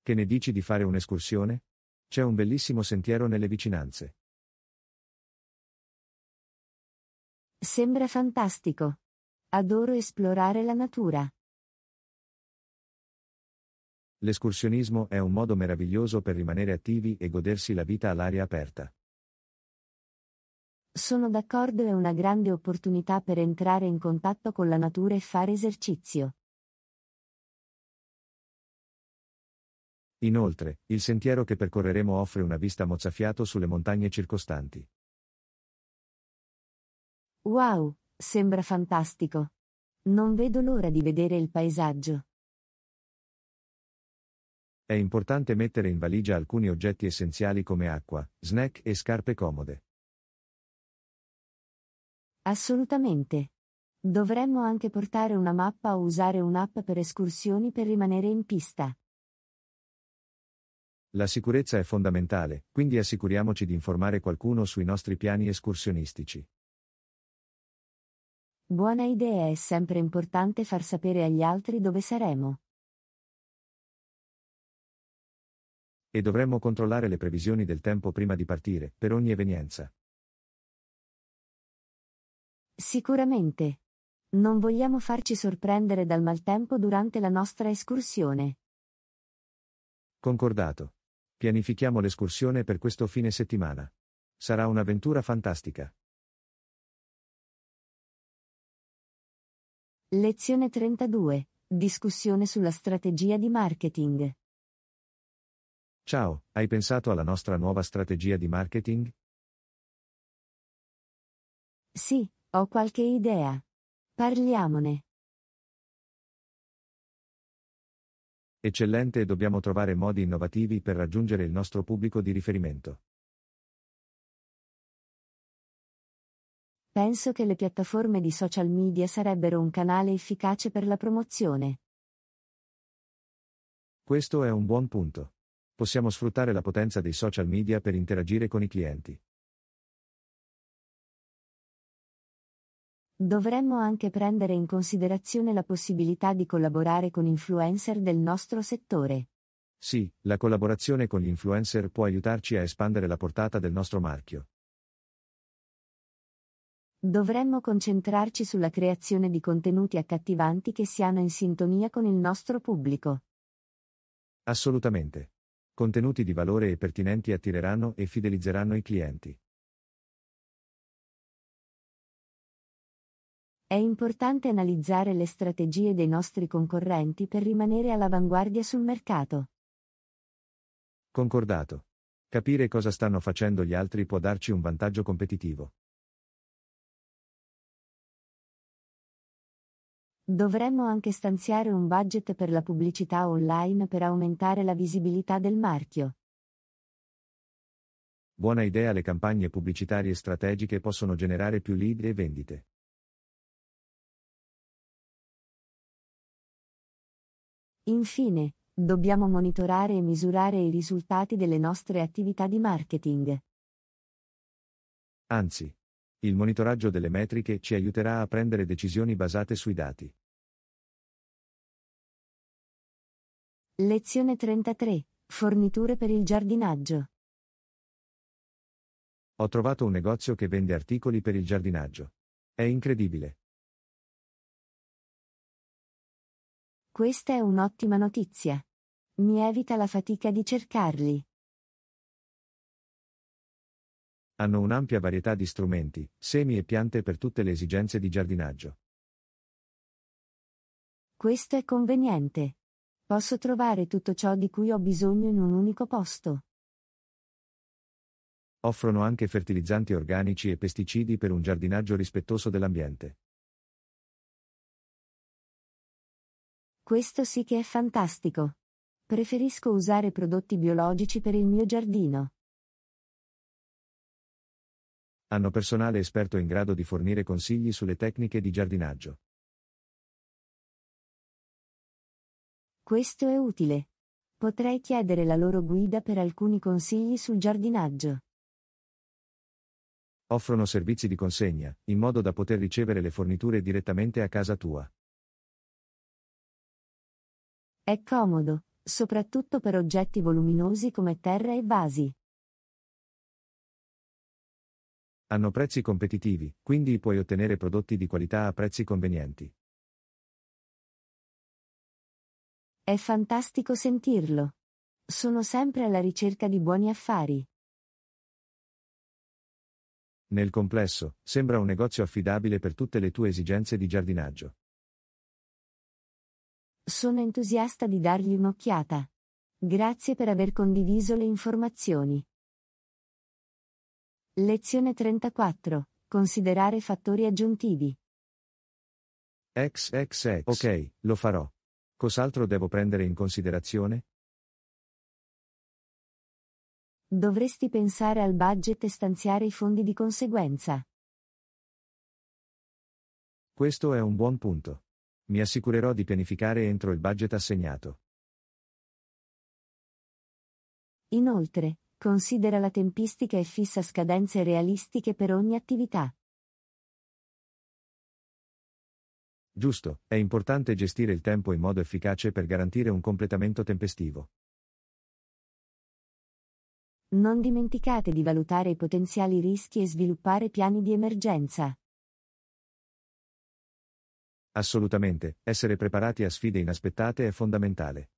Che ne dici di fare un'escursione? C'è un bellissimo sentiero nelle vicinanze. Sembra fantastico. Adoro esplorare la natura. L'escursionismo è un modo meraviglioso per rimanere attivi e godersi la vita all'aria aperta. Sono d'accordo, è una grande opportunità per entrare in contatto con la natura e fare esercizio. Inoltre, il sentiero che percorreremo offre una vista mozzafiato sulle montagne circostanti. Wow, sembra fantastico. Non vedo l'ora di vedere il paesaggio. È importante mettere in valigia alcuni oggetti essenziali come acqua, snack e scarpe comode. Assolutamente. Dovremmo anche portare una mappa o usare un'app per escursioni per rimanere in pista. La sicurezza è fondamentale, quindi assicuriamoci di informare qualcuno sui nostri piani escursionistici. Buona idea, è sempre importante far sapere agli altri dove saremo. E dovremmo controllare le previsioni del tempo prima di partire, per ogni evenienza. Sicuramente. Non vogliamo farci sorprendere dal maltempo durante la nostra escursione. Concordato. Pianifichiamo l'escursione per questo fine settimana. Sarà un'avventura fantastica. Lezione 32. Discussione sulla strategia di marketing. Ciao, hai pensato alla nostra nuova strategia di marketing? Sì, ho qualche idea. Parliamone. eccellente e dobbiamo trovare modi innovativi per raggiungere il nostro pubblico di riferimento. Penso che le piattaforme di social media sarebbero un canale efficace per la promozione. Questo è un buon punto. Possiamo sfruttare la potenza dei social media per interagire con i clienti. Dovremmo anche prendere in considerazione la possibilità di collaborare con influencer del nostro settore. Sì, la collaborazione con gli influencer può aiutarci a espandere la portata del nostro marchio. Dovremmo concentrarci sulla creazione di contenuti accattivanti che siano in sintonia con il nostro pubblico. Assolutamente. Contenuti di valore e pertinenti attireranno e fidelizzeranno i clienti. È importante analizzare le strategie dei nostri concorrenti per rimanere all'avanguardia sul mercato. Concordato. Capire cosa stanno facendo gli altri può darci un vantaggio competitivo. Dovremmo anche stanziare un budget per la pubblicità online per aumentare la visibilità del marchio. Buona idea le campagne pubblicitarie strategiche possono generare più lead e vendite. Infine, dobbiamo monitorare e misurare i risultati delle nostre attività di marketing. Anzi, il monitoraggio delle metriche ci aiuterà a prendere decisioni basate sui dati. Lezione 33. Forniture per il giardinaggio. Ho trovato un negozio che vende articoli per il giardinaggio. È incredibile. Questa è un'ottima notizia. Mi evita la fatica di cercarli. Hanno un'ampia varietà di strumenti, semi e piante per tutte le esigenze di giardinaggio. Questo è conveniente. Posso trovare tutto ciò di cui ho bisogno in un unico posto. Offrono anche fertilizzanti organici e pesticidi per un giardinaggio rispettoso dell'ambiente. Questo sì che è fantastico. Preferisco usare prodotti biologici per il mio giardino. Hanno personale esperto in grado di fornire consigli sulle tecniche di giardinaggio. Questo è utile. Potrei chiedere la loro guida per alcuni consigli sul giardinaggio. Offrono servizi di consegna, in modo da poter ricevere le forniture direttamente a casa tua. È comodo, soprattutto per oggetti voluminosi come terra e vasi. Hanno prezzi competitivi, quindi puoi ottenere prodotti di qualità a prezzi convenienti. È fantastico sentirlo. Sono sempre alla ricerca di buoni affari. Nel complesso, sembra un negozio affidabile per tutte le tue esigenze di giardinaggio. Sono entusiasta di dargli un'occhiata. Grazie per aver condiviso le informazioni. Lezione 34. Considerare fattori aggiuntivi. XXX. Ok, lo farò. Cos'altro devo prendere in considerazione? Dovresti pensare al budget e stanziare i fondi di conseguenza. Questo è un buon punto. Mi assicurerò di pianificare entro il budget assegnato. Inoltre, considera la tempistica e fissa scadenze realistiche per ogni attività. Giusto, è importante gestire il tempo in modo efficace per garantire un completamento tempestivo. Non dimenticate di valutare i potenziali rischi e sviluppare piani di emergenza. Assolutamente, essere preparati a sfide inaspettate è fondamentale.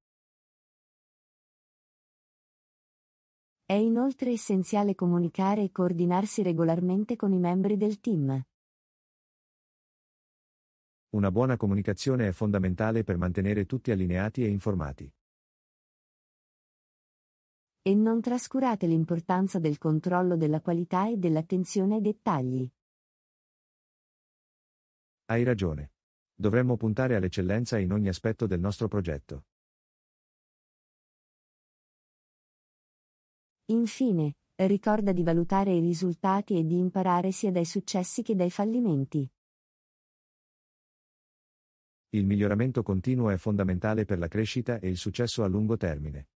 È inoltre essenziale comunicare e coordinarsi regolarmente con i membri del team. Una buona comunicazione è fondamentale per mantenere tutti allineati e informati. E non trascurate l'importanza del controllo della qualità e dell'attenzione ai dettagli. Hai ragione. Dovremmo puntare all'eccellenza in ogni aspetto del nostro progetto. Infine, ricorda di valutare i risultati e di imparare sia dai successi che dai fallimenti. Il miglioramento continuo è fondamentale per la crescita e il successo a lungo termine.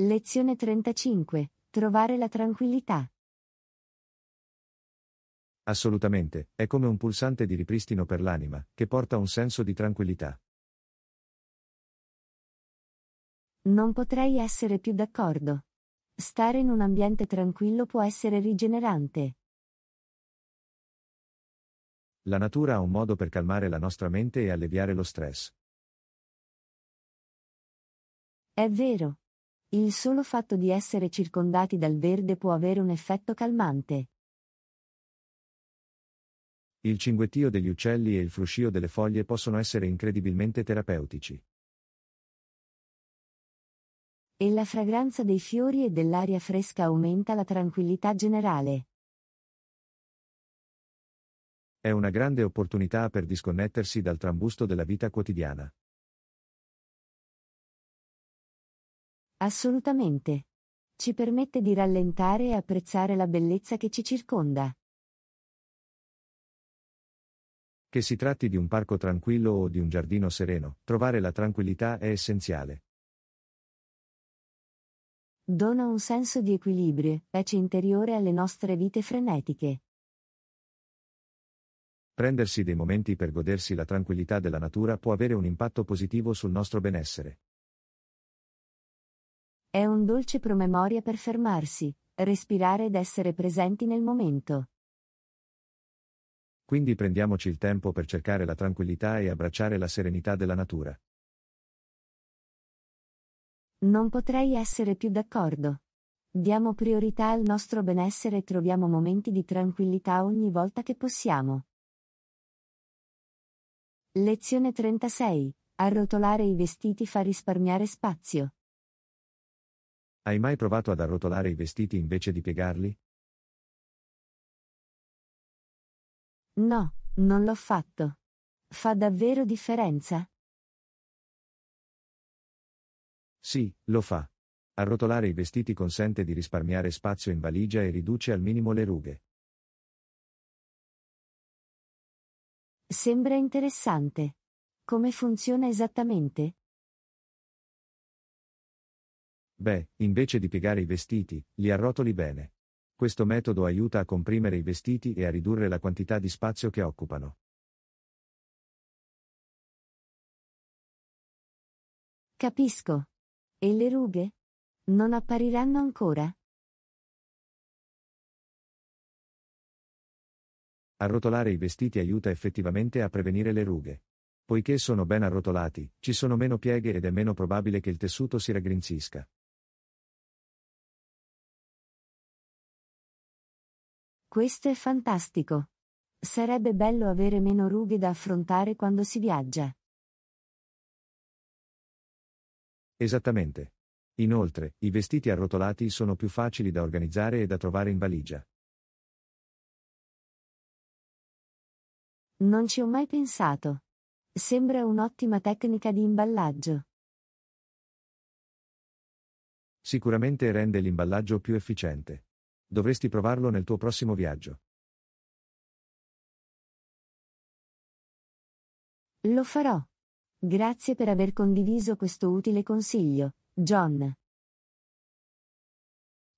Lezione 35. Trovare la tranquillità. Assolutamente, è come un pulsante di ripristino per l'anima, che porta un senso di tranquillità. Non potrei essere più d'accordo. Stare in un ambiente tranquillo può essere rigenerante. La natura ha un modo per calmare la nostra mente e alleviare lo stress. È vero. Il solo fatto di essere circondati dal verde può avere un effetto calmante. Il cinguettio degli uccelli e il fruscio delle foglie possono essere incredibilmente terapeutici. E la fragranza dei fiori e dell'aria fresca aumenta la tranquillità generale. È una grande opportunità per disconnettersi dal trambusto della vita quotidiana. Assolutamente. Ci permette di rallentare e apprezzare la bellezza che ci circonda. Che si tratti di un parco tranquillo o di un giardino sereno, trovare la tranquillità è essenziale. Dona un senso di equilibrio, pace interiore alle nostre vite frenetiche. Prendersi dei momenti per godersi la tranquillità della natura può avere un impatto positivo sul nostro benessere. È un dolce promemoria per fermarsi, respirare ed essere presenti nel momento. Quindi prendiamoci il tempo per cercare la tranquillità e abbracciare la serenità della natura. Non potrei essere più d'accordo. Diamo priorità al nostro benessere e troviamo momenti di tranquillità ogni volta che possiamo. Lezione 36. Arrotolare i vestiti fa risparmiare spazio. Hai mai provato ad arrotolare i vestiti invece di piegarli? No, non l'ho fatto. Fa davvero differenza? Sì, lo fa. Arrotolare i vestiti consente di risparmiare spazio in valigia e riduce al minimo le rughe. Sembra interessante. Come funziona esattamente? Beh, invece di piegare i vestiti, li arrotoli bene. Questo metodo aiuta a comprimere i vestiti e a ridurre la quantità di spazio che occupano. Capisco. E le rughe? Non appariranno ancora? Arrotolare i vestiti aiuta effettivamente a prevenire le rughe. Poiché sono ben arrotolati, ci sono meno pieghe ed è meno probabile che il tessuto si raggrinzisca. Questo è fantastico. Sarebbe bello avere meno rughe da affrontare quando si viaggia. Esattamente. Inoltre, i vestiti arrotolati sono più facili da organizzare e da trovare in valigia. Non ci ho mai pensato. Sembra un'ottima tecnica di imballaggio. Sicuramente rende l'imballaggio più efficiente. Dovresti provarlo nel tuo prossimo viaggio. Lo farò. Grazie per aver condiviso questo utile consiglio, John.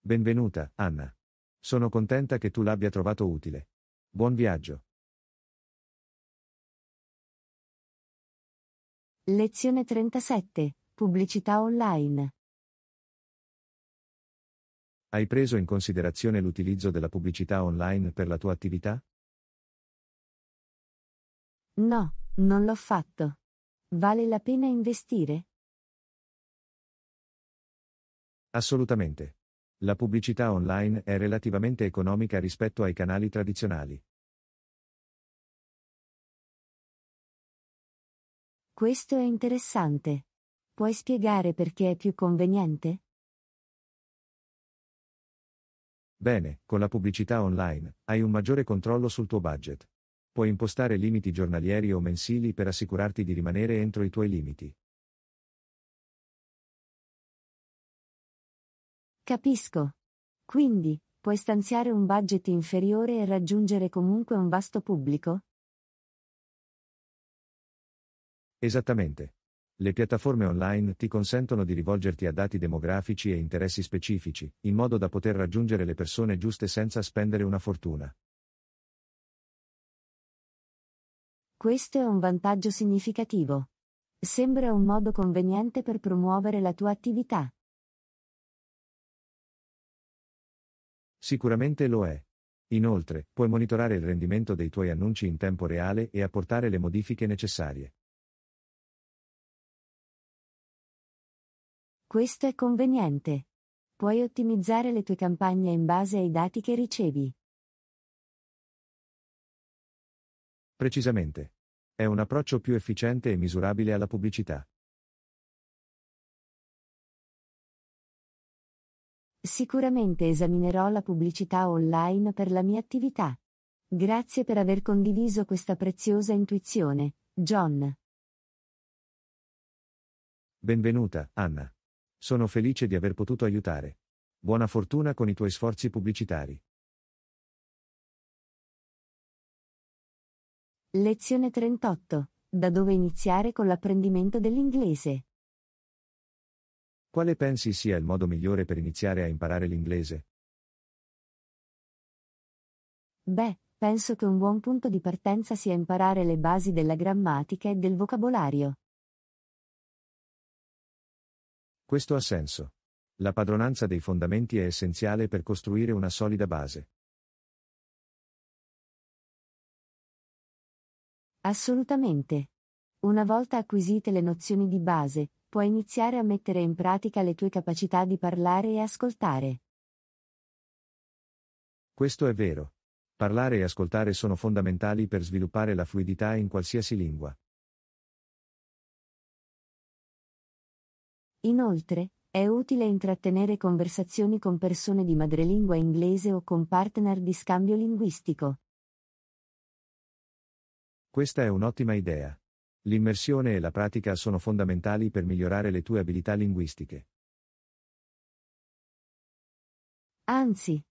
Benvenuta, Anna. Sono contenta che tu l'abbia trovato utile. Buon viaggio. Lezione 37. Pubblicità online. Hai preso in considerazione l'utilizzo della pubblicità online per la tua attività? No, non l'ho fatto. Vale la pena investire? Assolutamente. La pubblicità online è relativamente economica rispetto ai canali tradizionali. Questo è interessante. Puoi spiegare perché è più conveniente? Bene, con la pubblicità online, hai un maggiore controllo sul tuo budget. Puoi impostare limiti giornalieri o mensili per assicurarti di rimanere entro i tuoi limiti. Capisco. Quindi, puoi stanziare un budget inferiore e raggiungere comunque un vasto pubblico? Esattamente. Le piattaforme online ti consentono di rivolgerti a dati demografici e interessi specifici, in modo da poter raggiungere le persone giuste senza spendere una fortuna. Questo è un vantaggio significativo. Sembra un modo conveniente per promuovere la tua attività. Sicuramente lo è. Inoltre, puoi monitorare il rendimento dei tuoi annunci in tempo reale e apportare le modifiche necessarie. Questo è conveniente. Puoi ottimizzare le tue campagne in base ai dati che ricevi. Precisamente. È un approccio più efficiente e misurabile alla pubblicità. Sicuramente esaminerò la pubblicità online per la mia attività. Grazie per aver condiviso questa preziosa intuizione, John. Benvenuta, Anna. Sono felice di aver potuto aiutare. Buona fortuna con i tuoi sforzi pubblicitari. Lezione 38. Da dove iniziare con l'apprendimento dell'inglese? Quale pensi sia il modo migliore per iniziare a imparare l'inglese? Beh, penso che un buon punto di partenza sia imparare le basi della grammatica e del vocabolario. Questo ha senso. La padronanza dei fondamenti è essenziale per costruire una solida base. Assolutamente. Una volta acquisite le nozioni di base, puoi iniziare a mettere in pratica le tue capacità di parlare e ascoltare. Questo è vero. Parlare e ascoltare sono fondamentali per sviluppare la fluidità in qualsiasi lingua. Inoltre, è utile intrattenere conversazioni con persone di madrelingua inglese o con partner di scambio linguistico. Questa è un'ottima idea. L'immersione e la pratica sono fondamentali per migliorare le tue abilità linguistiche. Anzi,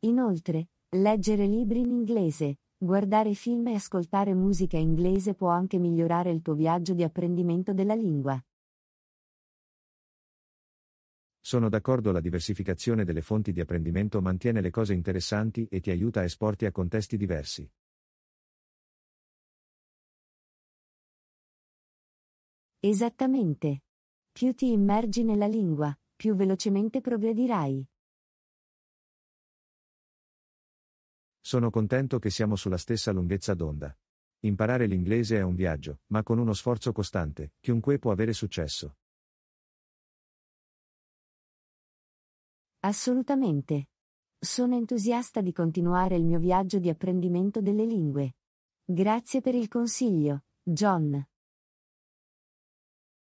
inoltre, leggere libri in inglese, guardare film e ascoltare musica inglese può anche migliorare il tuo viaggio di apprendimento della lingua. Sono d'accordo la diversificazione delle fonti di apprendimento mantiene le cose interessanti e ti aiuta a esporti a contesti diversi. Esattamente. Più ti immergi nella lingua, più velocemente progredirai. Sono contento che siamo sulla stessa lunghezza d'onda. Imparare l'inglese è un viaggio, ma con uno sforzo costante, chiunque può avere successo. Assolutamente. Sono entusiasta di continuare il mio viaggio di apprendimento delle lingue. Grazie per il consiglio, John.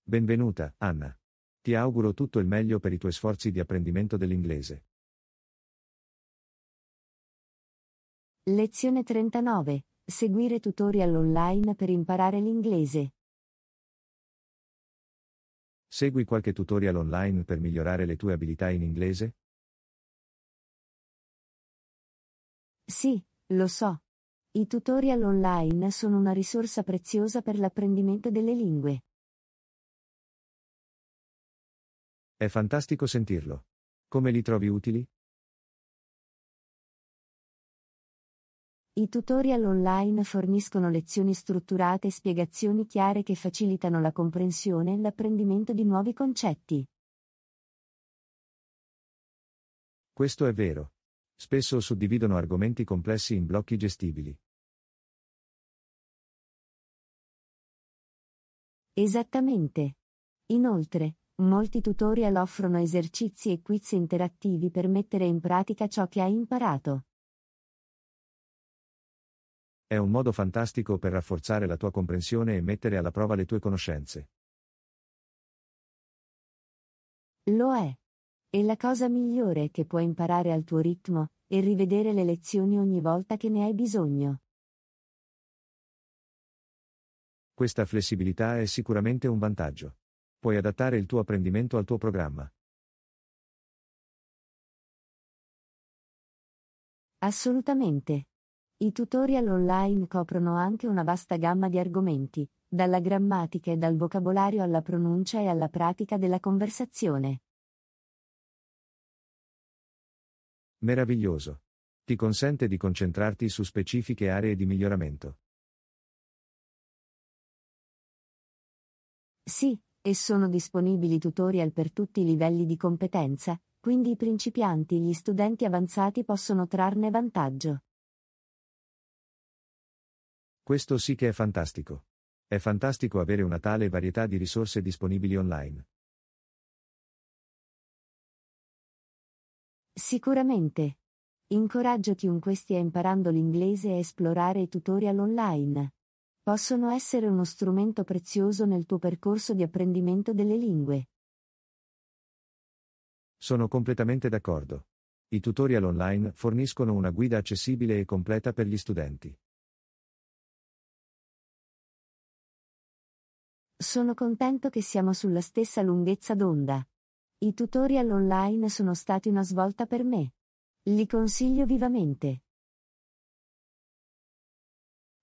Benvenuta, Anna. Ti auguro tutto il meglio per i tuoi sforzi di apprendimento dell'inglese. Lezione 39. Seguire tutorial online per imparare l'inglese. Segui qualche tutorial online per migliorare le tue abilità in inglese? Sì, lo so. I tutorial online sono una risorsa preziosa per l'apprendimento delle lingue. È fantastico sentirlo. Come li trovi utili? I tutorial online forniscono lezioni strutturate e spiegazioni chiare che facilitano la comprensione e l'apprendimento di nuovi concetti. Questo è vero spesso suddividono argomenti complessi in blocchi gestibili. Esattamente. Inoltre, molti tutorial offrono esercizi e quiz interattivi per mettere in pratica ciò che hai imparato. È un modo fantastico per rafforzare la tua comprensione e mettere alla prova le tue conoscenze. Lo è. E la cosa migliore che puoi imparare al tuo ritmo e rivedere le lezioni ogni volta che ne hai bisogno. Questa flessibilità è sicuramente un vantaggio. Puoi adattare il tuo apprendimento al tuo programma. Assolutamente. I tutorial online coprono anche una vasta gamma di argomenti, dalla grammatica e dal vocabolario alla pronuncia e alla pratica della conversazione. Meraviglioso. Ti consente di concentrarti su specifiche aree di miglioramento. Sì, e sono disponibili tutorial per tutti i livelli di competenza, quindi i principianti e gli studenti avanzati possono trarne vantaggio. Questo sì che è fantastico. È fantastico avere una tale varietà di risorse disponibili online. Sicuramente. Incoraggio chiunque stia imparando l'inglese a esplorare i tutorial online. Possono essere uno strumento prezioso nel tuo percorso di apprendimento delle lingue. Sono completamente d'accordo. I tutorial online forniscono una guida accessibile e completa per gli studenti. Sono contento che siamo sulla stessa lunghezza d'onda. I tutorial online sono stati una svolta per me. Li consiglio vivamente.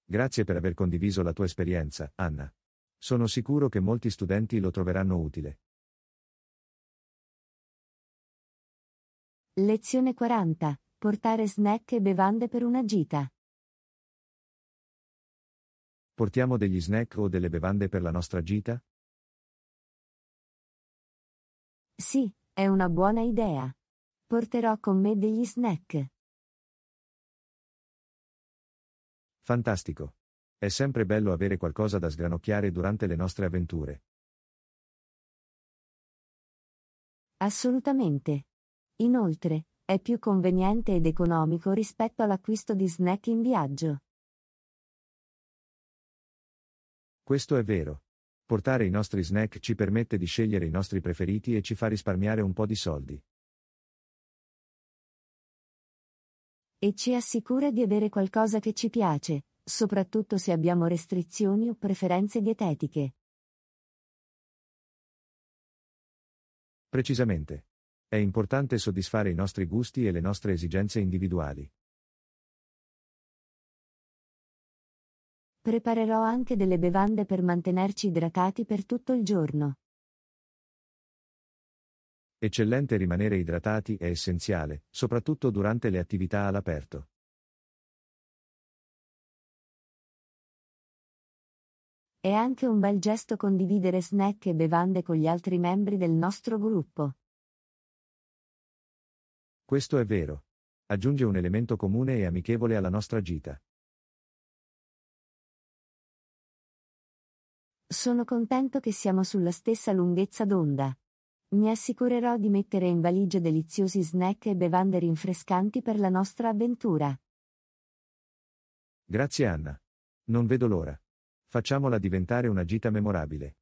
Grazie per aver condiviso la tua esperienza, Anna. Sono sicuro che molti studenti lo troveranno utile. Lezione 40. Portare snack e bevande per una gita. Portiamo degli snack o delle bevande per la nostra gita? Sì, è una buona idea. Porterò con me degli snack. Fantastico. È sempre bello avere qualcosa da sgranocchiare durante le nostre avventure. Assolutamente. Inoltre, è più conveniente ed economico rispetto all'acquisto di snack in viaggio. Questo è vero. Portare i nostri snack ci permette di scegliere i nostri preferiti e ci fa risparmiare un po' di soldi. E ci assicura di avere qualcosa che ci piace, soprattutto se abbiamo restrizioni o preferenze dietetiche. Precisamente. È importante soddisfare i nostri gusti e le nostre esigenze individuali. Preparerò anche delle bevande per mantenerci idratati per tutto il giorno. Eccellente rimanere idratati è essenziale, soprattutto durante le attività all'aperto. È anche un bel gesto condividere snack e bevande con gli altri membri del nostro gruppo. Questo è vero. Aggiunge un elemento comune e amichevole alla nostra gita. Sono contento che siamo sulla stessa lunghezza d'onda. Mi assicurerò di mettere in valigia deliziosi snack e bevande rinfrescanti per la nostra avventura. Grazie Anna. Non vedo l'ora. Facciamola diventare una gita memorabile.